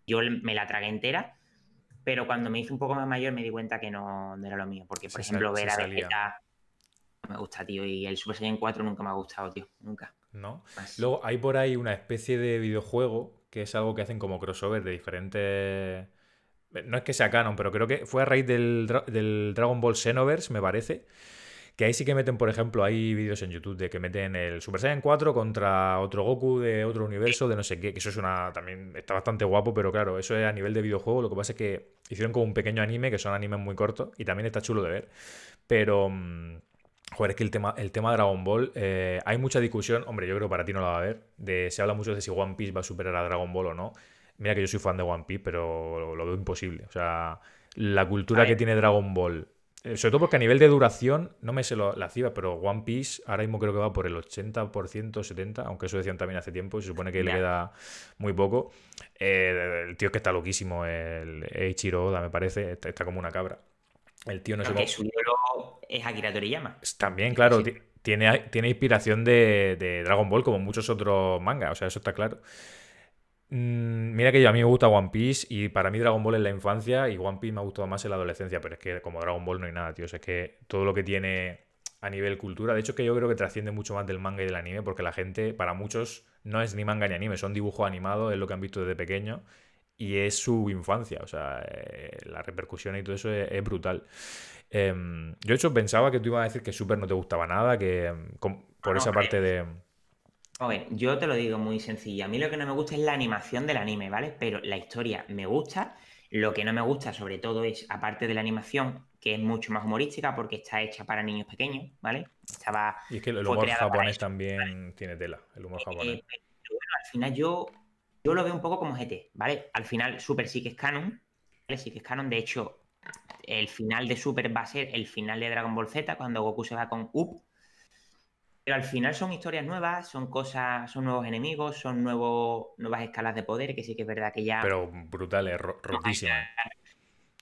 yo me la tragué entera, pero cuando me hice un poco más mayor me di cuenta que no, era lo mío, porque por ejemplo ver a Vegeta me gusta, tío, y el Super Saiyan 4 nunca me ha gustado, tío, nunca. ¿No? Luego hay por ahí una especie de videojuego que es algo que hacen como crossover de diferentes... No es que sea canon, pero creo que fue a raíz del, Dragon Ball Xenoverse, me parece, que ahí sí que meten, por ejemplo, hay vídeos en YouTube de que meten el Super Saiyan 4 contra otro Goku de otro universo, de no sé qué, que eso es una... también está bastante guapo, pero claro, eso es a nivel de videojuego, lo que pasa es que hicieron como un pequeño anime, que son animes muy cortos, y también está chulo de ver, pero... Mm, Joder, es que el tema, el tema Dragon Ball, eh, hay mucha discusión, hombre, yo creo que para ti no la va a haber, de, se habla mucho de si One Piece va a superar a Dragon Ball o no. Mira que yo soy fan de One Piece, pero lo, veo imposible. O sea, la cultura que tiene Dragon Ball, eh, sobre todo porque a nivel de duración, no me sé lo, la ciba pero One Piece ahora mismo creo que va por el 80%, 70%, aunque eso decían también hace tiempo, y se supone que le queda muy poco. Eh, el tío es que está loquísimo, el Eiichiro Oda, me parece, está como una cabra. El tío no se su libro es Akira Toriyama. También, claro, tiene, tiene inspiración de, Dragon Ball como muchos otros mangas, o sea, eso está claro. Mm, mira que yo, a mí me gusta One Piece y para mí Dragon Ball es la infancia y One Piece me ha gustado más en la adolescencia, pero es que como Dragon Ball no hay nada, tío. O sea, es que todo lo que tiene a nivel cultura, de hecho que yo creo que trasciende mucho más del manga y del anime, porque la gente, para muchos, no es ni manga ni anime, son dibujos animados, es lo que han visto desde pequeño y es su infancia, o sea, eh, la repercusión y todo eso es, brutal. Em, yo, de hecho, pensaba que tú ibas a decir que Super no te gustaba nada, que em, por ah, esa parte de... ver, yo te lo digo muy sencillo. A mí lo que no me gusta es la animación del anime, ¿vale? Pero la historia me gusta. Lo que no me gusta, sobre todo, es, aparte de la animación, que es mucho más humorística porque está hecha para niños pequeños, ¿vale? Estaba y es que el humor japonés también tiene tela, el humor eh, eh, japonés. pero bueno, al final yo yo lo veo un poco como GT, ¿vale? Al final, Super sí que es canon. Sí que es canon. De hecho, el final de Super va a ser el final de Dragon Ball Z, cuando Goku se va con Up. Pero al final son historias nuevas, son cosas, son nuevos enemigos, son nuevos, nuevas escalas de poder, que sí que es verdad que ya. Pero brutales, rotísimas.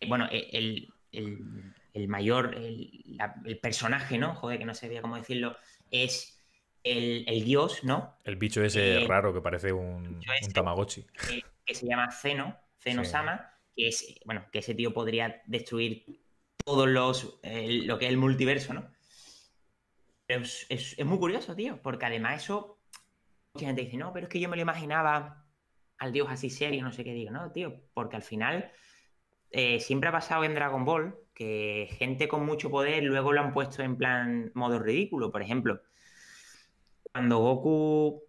Bueno, e-, el, el, mayor, el, el personaje, ¿no? Joder, que no sabía cómo decirlo, es el, dios, ¿no? El bicho ese eh, raro que parece un, este Tamagotchi. Que, se llama Zeno, Zeno Sama, que es, bueno, que ese tío podría destruir todos los, eh, lo que es el multiverso, ¿no? es, muy curioso, tío, porque además eso, mucha gente dice, no, pero es que yo me lo imaginaba al dios así serio, no sé qué digo, ¿no, tío? Porque al final eh, siempre ha pasado en Dragon Ball que gente con mucho poder luego lo han puesto en plan modo ridículo, por ejemplo. Cuando Goku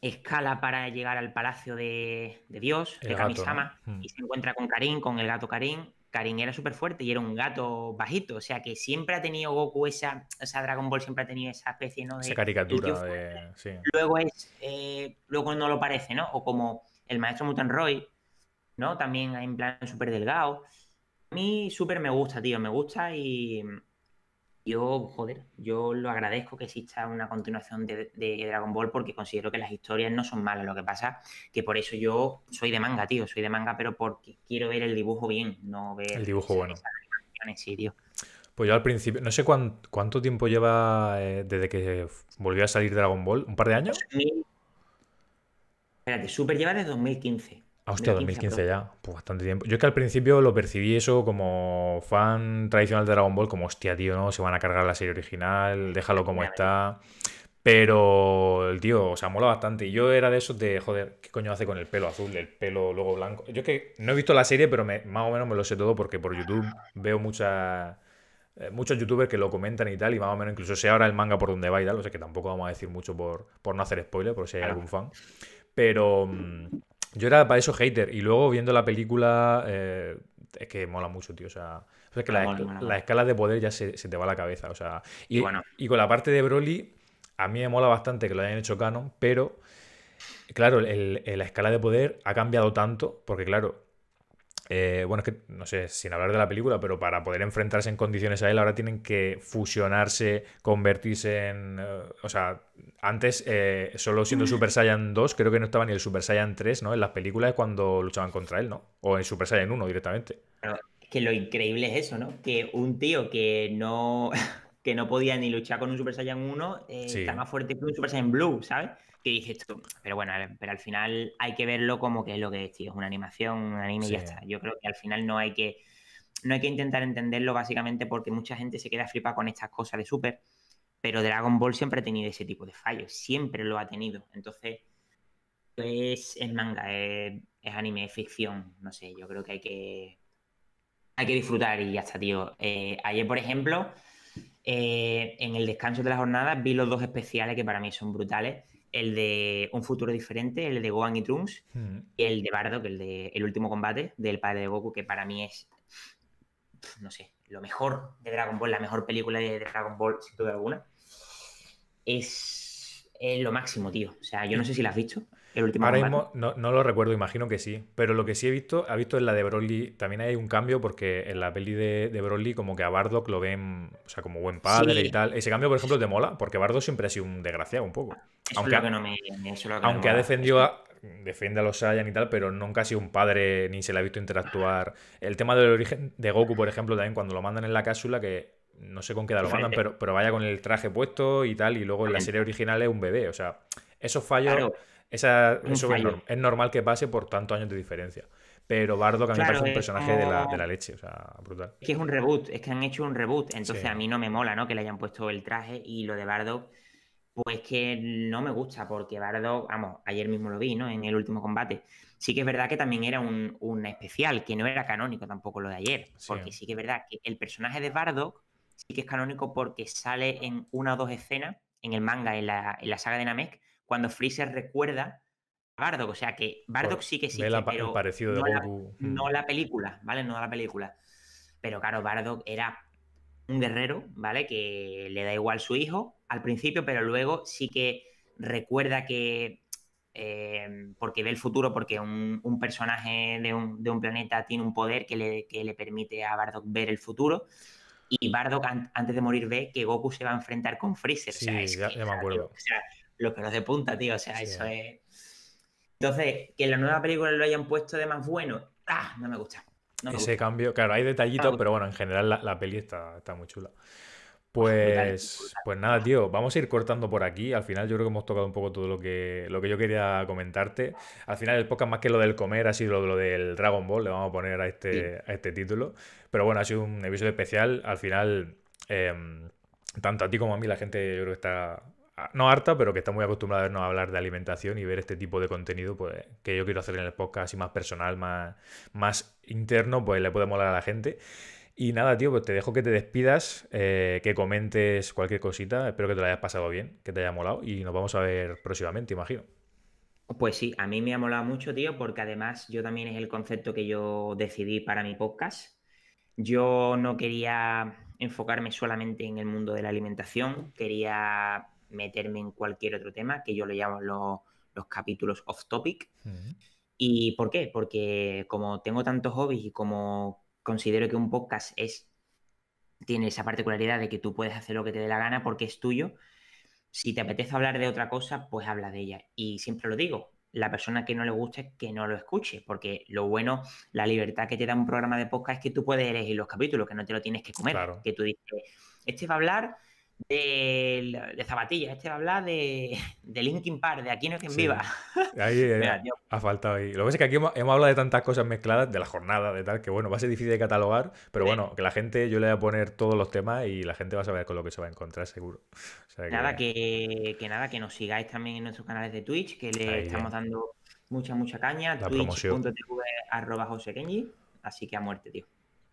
escala para llegar al palacio de, Dios, de Kamisama, mm. y se encuentra con Karin, con el gato Karin. Karin era súper fuerte y era un gato bajito. O sea que siempre ha tenido Goku esa. O Dragon Ball siempre ha tenido esa especie, ¿no? De, esa caricatura Sí. Luego eh, luego no lo parece, ¿no? O como el maestro Mutant Roy, ¿no? También en plan súper delgado. A mí súper me gusta, tío. Me gusta y yo, joder, yo lo agradezco que exista una continuación de, Dragon Ball porque considero que las historias no son malas. Lo que pasa que por eso yo soy de manga, tío. Soy de manga, pero porque quiero ver el dibujo bien, no ver. El dibujo bueno. sí, tío. Pues yo al principio, no sé cuánto tiempo lleva eh, desde que volvió a salir Dragon Ball, ¿un par de años? Espérate, Super lleva desde 2015. Ah, hostia, 2015, ya, pues bastante tiempo. Yo es que al principio lo percibí eso como fan tradicional de Dragon Ball, como hostia, tío, ¿no? Se van a cargar la serie original, déjalo como está. Pero el tío, o sea, mola bastante. Y yo era de esos de, joder, ¿qué coño hace con el pelo azul, el pelo luego blanco? Yo es que no he visto la serie, pero más o menos me lo sé todo porque por YouTube veo muchas eh, muchos youtubers que lo comentan y tal, y más o menos incluso sé ahora el manga por donde va y tal, o sea que tampoco vamos a decir mucho por, no hacer spoiler, por si hay algún fan. Pero... Mm, yo era para eso hater. Y luego viendo la película, eh, es que mola mucho, tío. O sea, Es que ah, la, escala de poder ya se, te va a la cabeza. O sea, y, bueno. y con la parte de Broly, a mí me mola bastante que lo hayan hecho canon, pero claro, la escala de poder ha cambiado tanto, porque claro, eh, bueno, es que no sé, sin hablar de la película, pero para poder enfrentarse en condiciones a él, ahora tienen que fusionarse, convertirse en. Eh, o sea, antes, eh, solo siendo mm. Super Saiyan 2, creo que no estaba ni el Super Saiyan 3, ¿no? En las películas cuando luchaban contra él, ¿no? O en Super Saiyan 1 directamente. es que lo increíble es eso, ¿no? Que un tío que no. que no podía ni luchar con un Super Saiyan 1, está más fuerte que un Super Saiyan Blue, ¿sabes? que esto, pero bueno, pero al final hay que verlo como que es lo que es, tío, es una animación, un anime y ya está. Yo creo que al final no hay que, no hay que intentar entenderlo básicamente porque mucha gente se queda flipa con estas cosas de Super, pero Dragon Ball siempre ha tenido ese tipo de fallos, siempre lo ha tenido. Entonces, pues, es, manga, es, anime, es ficción, no sé, yo creo que hay que, hay que disfrutar y ya está, tío. Eh, ayer, por ejemplo, eh, en el descanso de la jornada vi los dos especiales que para mí son brutales el de Un futuro diferente, el de Gohan y Trunks, hmm. y el de Bardock, el de El último combate del padre de Goku, que para mí es, no sé, lo mejor de Dragon Ball, la mejor película de Dragon Ball, sin duda alguna. Es, es lo máximo, tío. O sea, yo no sé si la has visto. Ahora mismo no, lo recuerdo, imagino que sí. Pero lo que sí he visto, ha visto en la de Broly, también hay un cambio porque en la peli de, de Broly como que a Bardock lo ven, o sea, como buen padre y tal. Ese cambio, por ejemplo, te mola, porque Bardock siempre ha sido un desgraciado un poco. aunque, ha defendido a, a los Saiyan y tal, pero nunca ha sido un padre ni se le ha visto interactuar. El tema del origen de Goku, por ejemplo, también cuando lo mandan en la cápsula, que no sé con qué edad lo mandan, pero, vaya con el traje puesto y tal, y luego en la serie original es un bebé. O sea, esos fallos... Esa, es, normal que pase por tantos años de diferencia. Pero Bardock a mí me parece un personaje de, la, leche, o sea, brutal. Es que es un reboot, es que han hecho un reboot, entonces a mí no me mola, ¿no? Que le hayan puesto el traje y lo de Bardock, pues que no me gusta, porque Bardock, vamos, ayer mismo lo vi, ¿no? En el último combate. Sí que es verdad que también era un, especial, que no era canónico tampoco lo de ayer, porque sí que es verdad que el personaje de Bardock sí que es canónico porque sale en una o dos escenas en el manga, en la, en la saga de Namek, cuando Freezer recuerda a Bardock. O sea que Bardock sí que sí, pero hmm. no, la, película, ¿vale? No la película. Pero claro, Bardock era un guerrero, ¿vale? Que le da igual su hijo al principio, pero luego sí que recuerda que. Eh, porque ve el futuro, porque un, personaje de un, planeta tiene un poder que le, permite a Bardock ver el futuro. Y Bardock, antes de morir, ve que Goku se va a enfrentar con Freezer. Sí, ya, me acuerdo los pelos de punta, tío. O sea, eso es. Entonces, que en la nueva película lo hayan puesto de más bueno, ¡ah! No me gusta. Ese cambio, claro, hay detallitos, pero bueno, en general la, peli está, está, muy chula. Ah, pues, pues nada, tío, vamos a ir cortando por aquí. Al final yo creo que hemos tocado un poco todo lo que, lo que yo quería comentarte. Al final el podcast más que lo del comer ha sido lo, lo del Dragon Ball, le vamos a poner a este, este título. Pero bueno, ha sido un episodio especial. Al final, eh, tanto a ti como a mí la gente yo creo que está no harta, pero que está muy acostumbrada a vernos hablar de alimentación y ver este tipo de contenido pues, que yo quiero hacer en el podcast y más personal, más, más interno, pues le puede molar a la gente. Y nada, tío, pues te dejo que te despidas, eh, que comentes cualquier cosita. Espero que te lo hayas pasado bien, que te haya molado y nos vamos a ver próximamente, imagino. Pues sí, a mí me ha molado mucho, tío, porque además yo también es el concepto que yo decidí para mi podcast. Yo no quería enfocarme solamente en el mundo de la alimentación, quería meterme en cualquier otro tema, que yo le llamo los, capítulos off topic. Mm. ¿Y por qué? Porque como tengo tantos hobbies y como considero que un podcast es tiene esa particularidad de que tú puedes hacer lo que te dé la gana porque es tuyo, si te apetece hablar de otra cosa, pues habla de ella. Y siempre lo digo, la persona que no le gusta es que no lo escuche, porque lo bueno, la libertad que te da un programa de podcast es que tú puedes elegir los capítulos, que no te lo tienes que comer, que tú dices, este va a hablar de, de zapatillas. Este a hablar de Linkin Park, de Aquí no es quien viva. Eh, ha faltado ahí. Lo que pasa es que aquí hemos, hablado de tantas cosas mezcladas, de la jornada, de tal, que bueno, va a ser difícil de catalogar, pero bueno, que la gente, yo le voy a poner todos los temas y la gente va a saber con lo que se va a encontrar, seguro. que... Nada, que, nada, que nos sigáis también en nuestros canales de Twitch, que le estamos eh. dando mucha, mucha caña. Twitch.tv arroba José Así que a muerte, tío.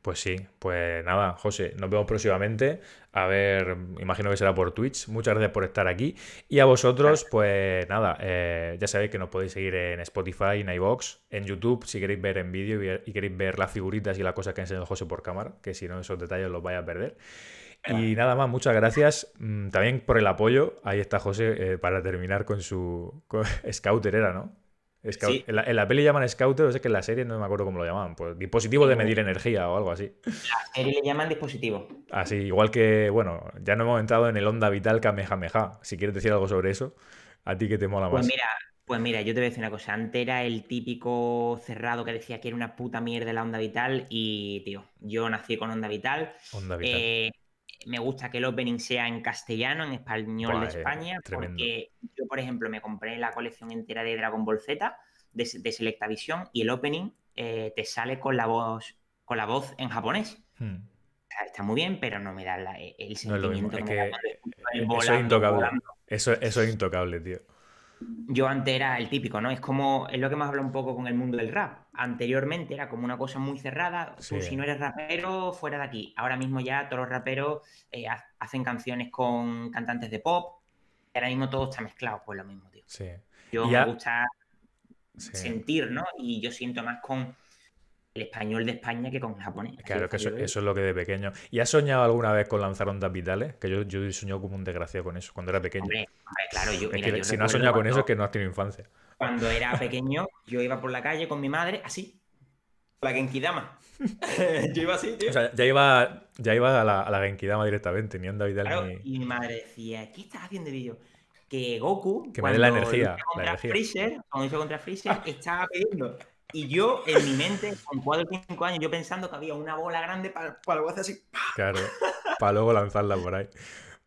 Pues sí, pues nada, José, nos vemos próximamente. A ver, imagino que será por Twitch. Muchas gracias por estar aquí. Y a vosotros, pues nada, eh, ya sabéis que nos podéis seguir en Spotify, en iBox, en YouTube, si queréis ver en vídeo y queréis ver las figuritas y las cosas que ha enseñado José por cámara, que si no, esos detalles los vais a perder. Y ah. nada más, muchas gracias mm, también por el apoyo. Ahí está José eh, para terminar con su scouterera, era, ¿no? En, la, en, la, peli llaman scouter, o sé que en la serie no me acuerdo cómo lo llamaban. Pues dispositivo de medir energía o algo así. La serie le llaman dispositivo. Así, ah, igual que, bueno, ya no hemos entrado en el onda vital Kamehameha. Si quieres decir algo sobre eso, a ti que te mola pues más. Pues mira, pues mira, yo te voy a decir una cosa. Antes era el típico cerrado que decía que era una puta mierda la onda vital y, tío, yo nací con onda vital. Onda vital. Eh, me gusta que el opening sea en castellano, en español de España, porque yo, por ejemplo, me compré la colección entera de Dragon Ball Z de, Selecta Visión y el opening eh, te sale con la voz, con la voz en japonés. Hmm. Está, muy bien, pero no me da e, el sentimiento e, eso es intocable. Eso, eso, es intocable, tío yo antes era el típico, ¿no? Es como, es lo que más habla un poco con el mundo del rap. Anteriormente era como una cosa muy cerrada, si no eres rapero, fuera de aquí. Ahora mismo ya todos los raperos eh, hacen canciones con cantantes de pop, ahora mismo todo está mezclado, pues lo mismo, tío. Sí. Yo me gusta sentir, ¿no? Y yo siento más con el español de España que con japonés. Claro, que eso, es lo que de pequeño. ¿Y has soñado alguna vez con lanzar ondas vitales? Que yo, yo he como un desgraciado con eso cuando era pequeño. Hombre, claro, yo, si no has soñado con eso es que no has tenido infancia. Cuando era pequeño, yo iba por la calle con mi madre, así. La Genkidama. yo iba así, tío. O sea, ya iba, ya iba a, la, Genkidama directamente, ni onda vital ni... Y mi madre decía, ¿qué estás haciendo, vídeo? Que Goku, que me la energía, la energía. Freezer, cuando hizo contra Freezer, estaba pidiendo y yo en mi mente, con 4 o 5 años, yo pensando que había una bola grande para, luego hacer así. Claro, para luego lanzarla por ahí.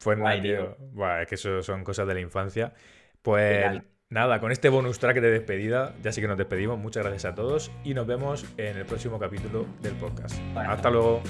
Pues nada, tío. es que eso son cosas de la infancia. Pues nada, con este bonus track de despedida, ya sí que nos despedimos. Muchas gracias a todos y nos vemos en el próximo capítulo del podcast. Hasta luego.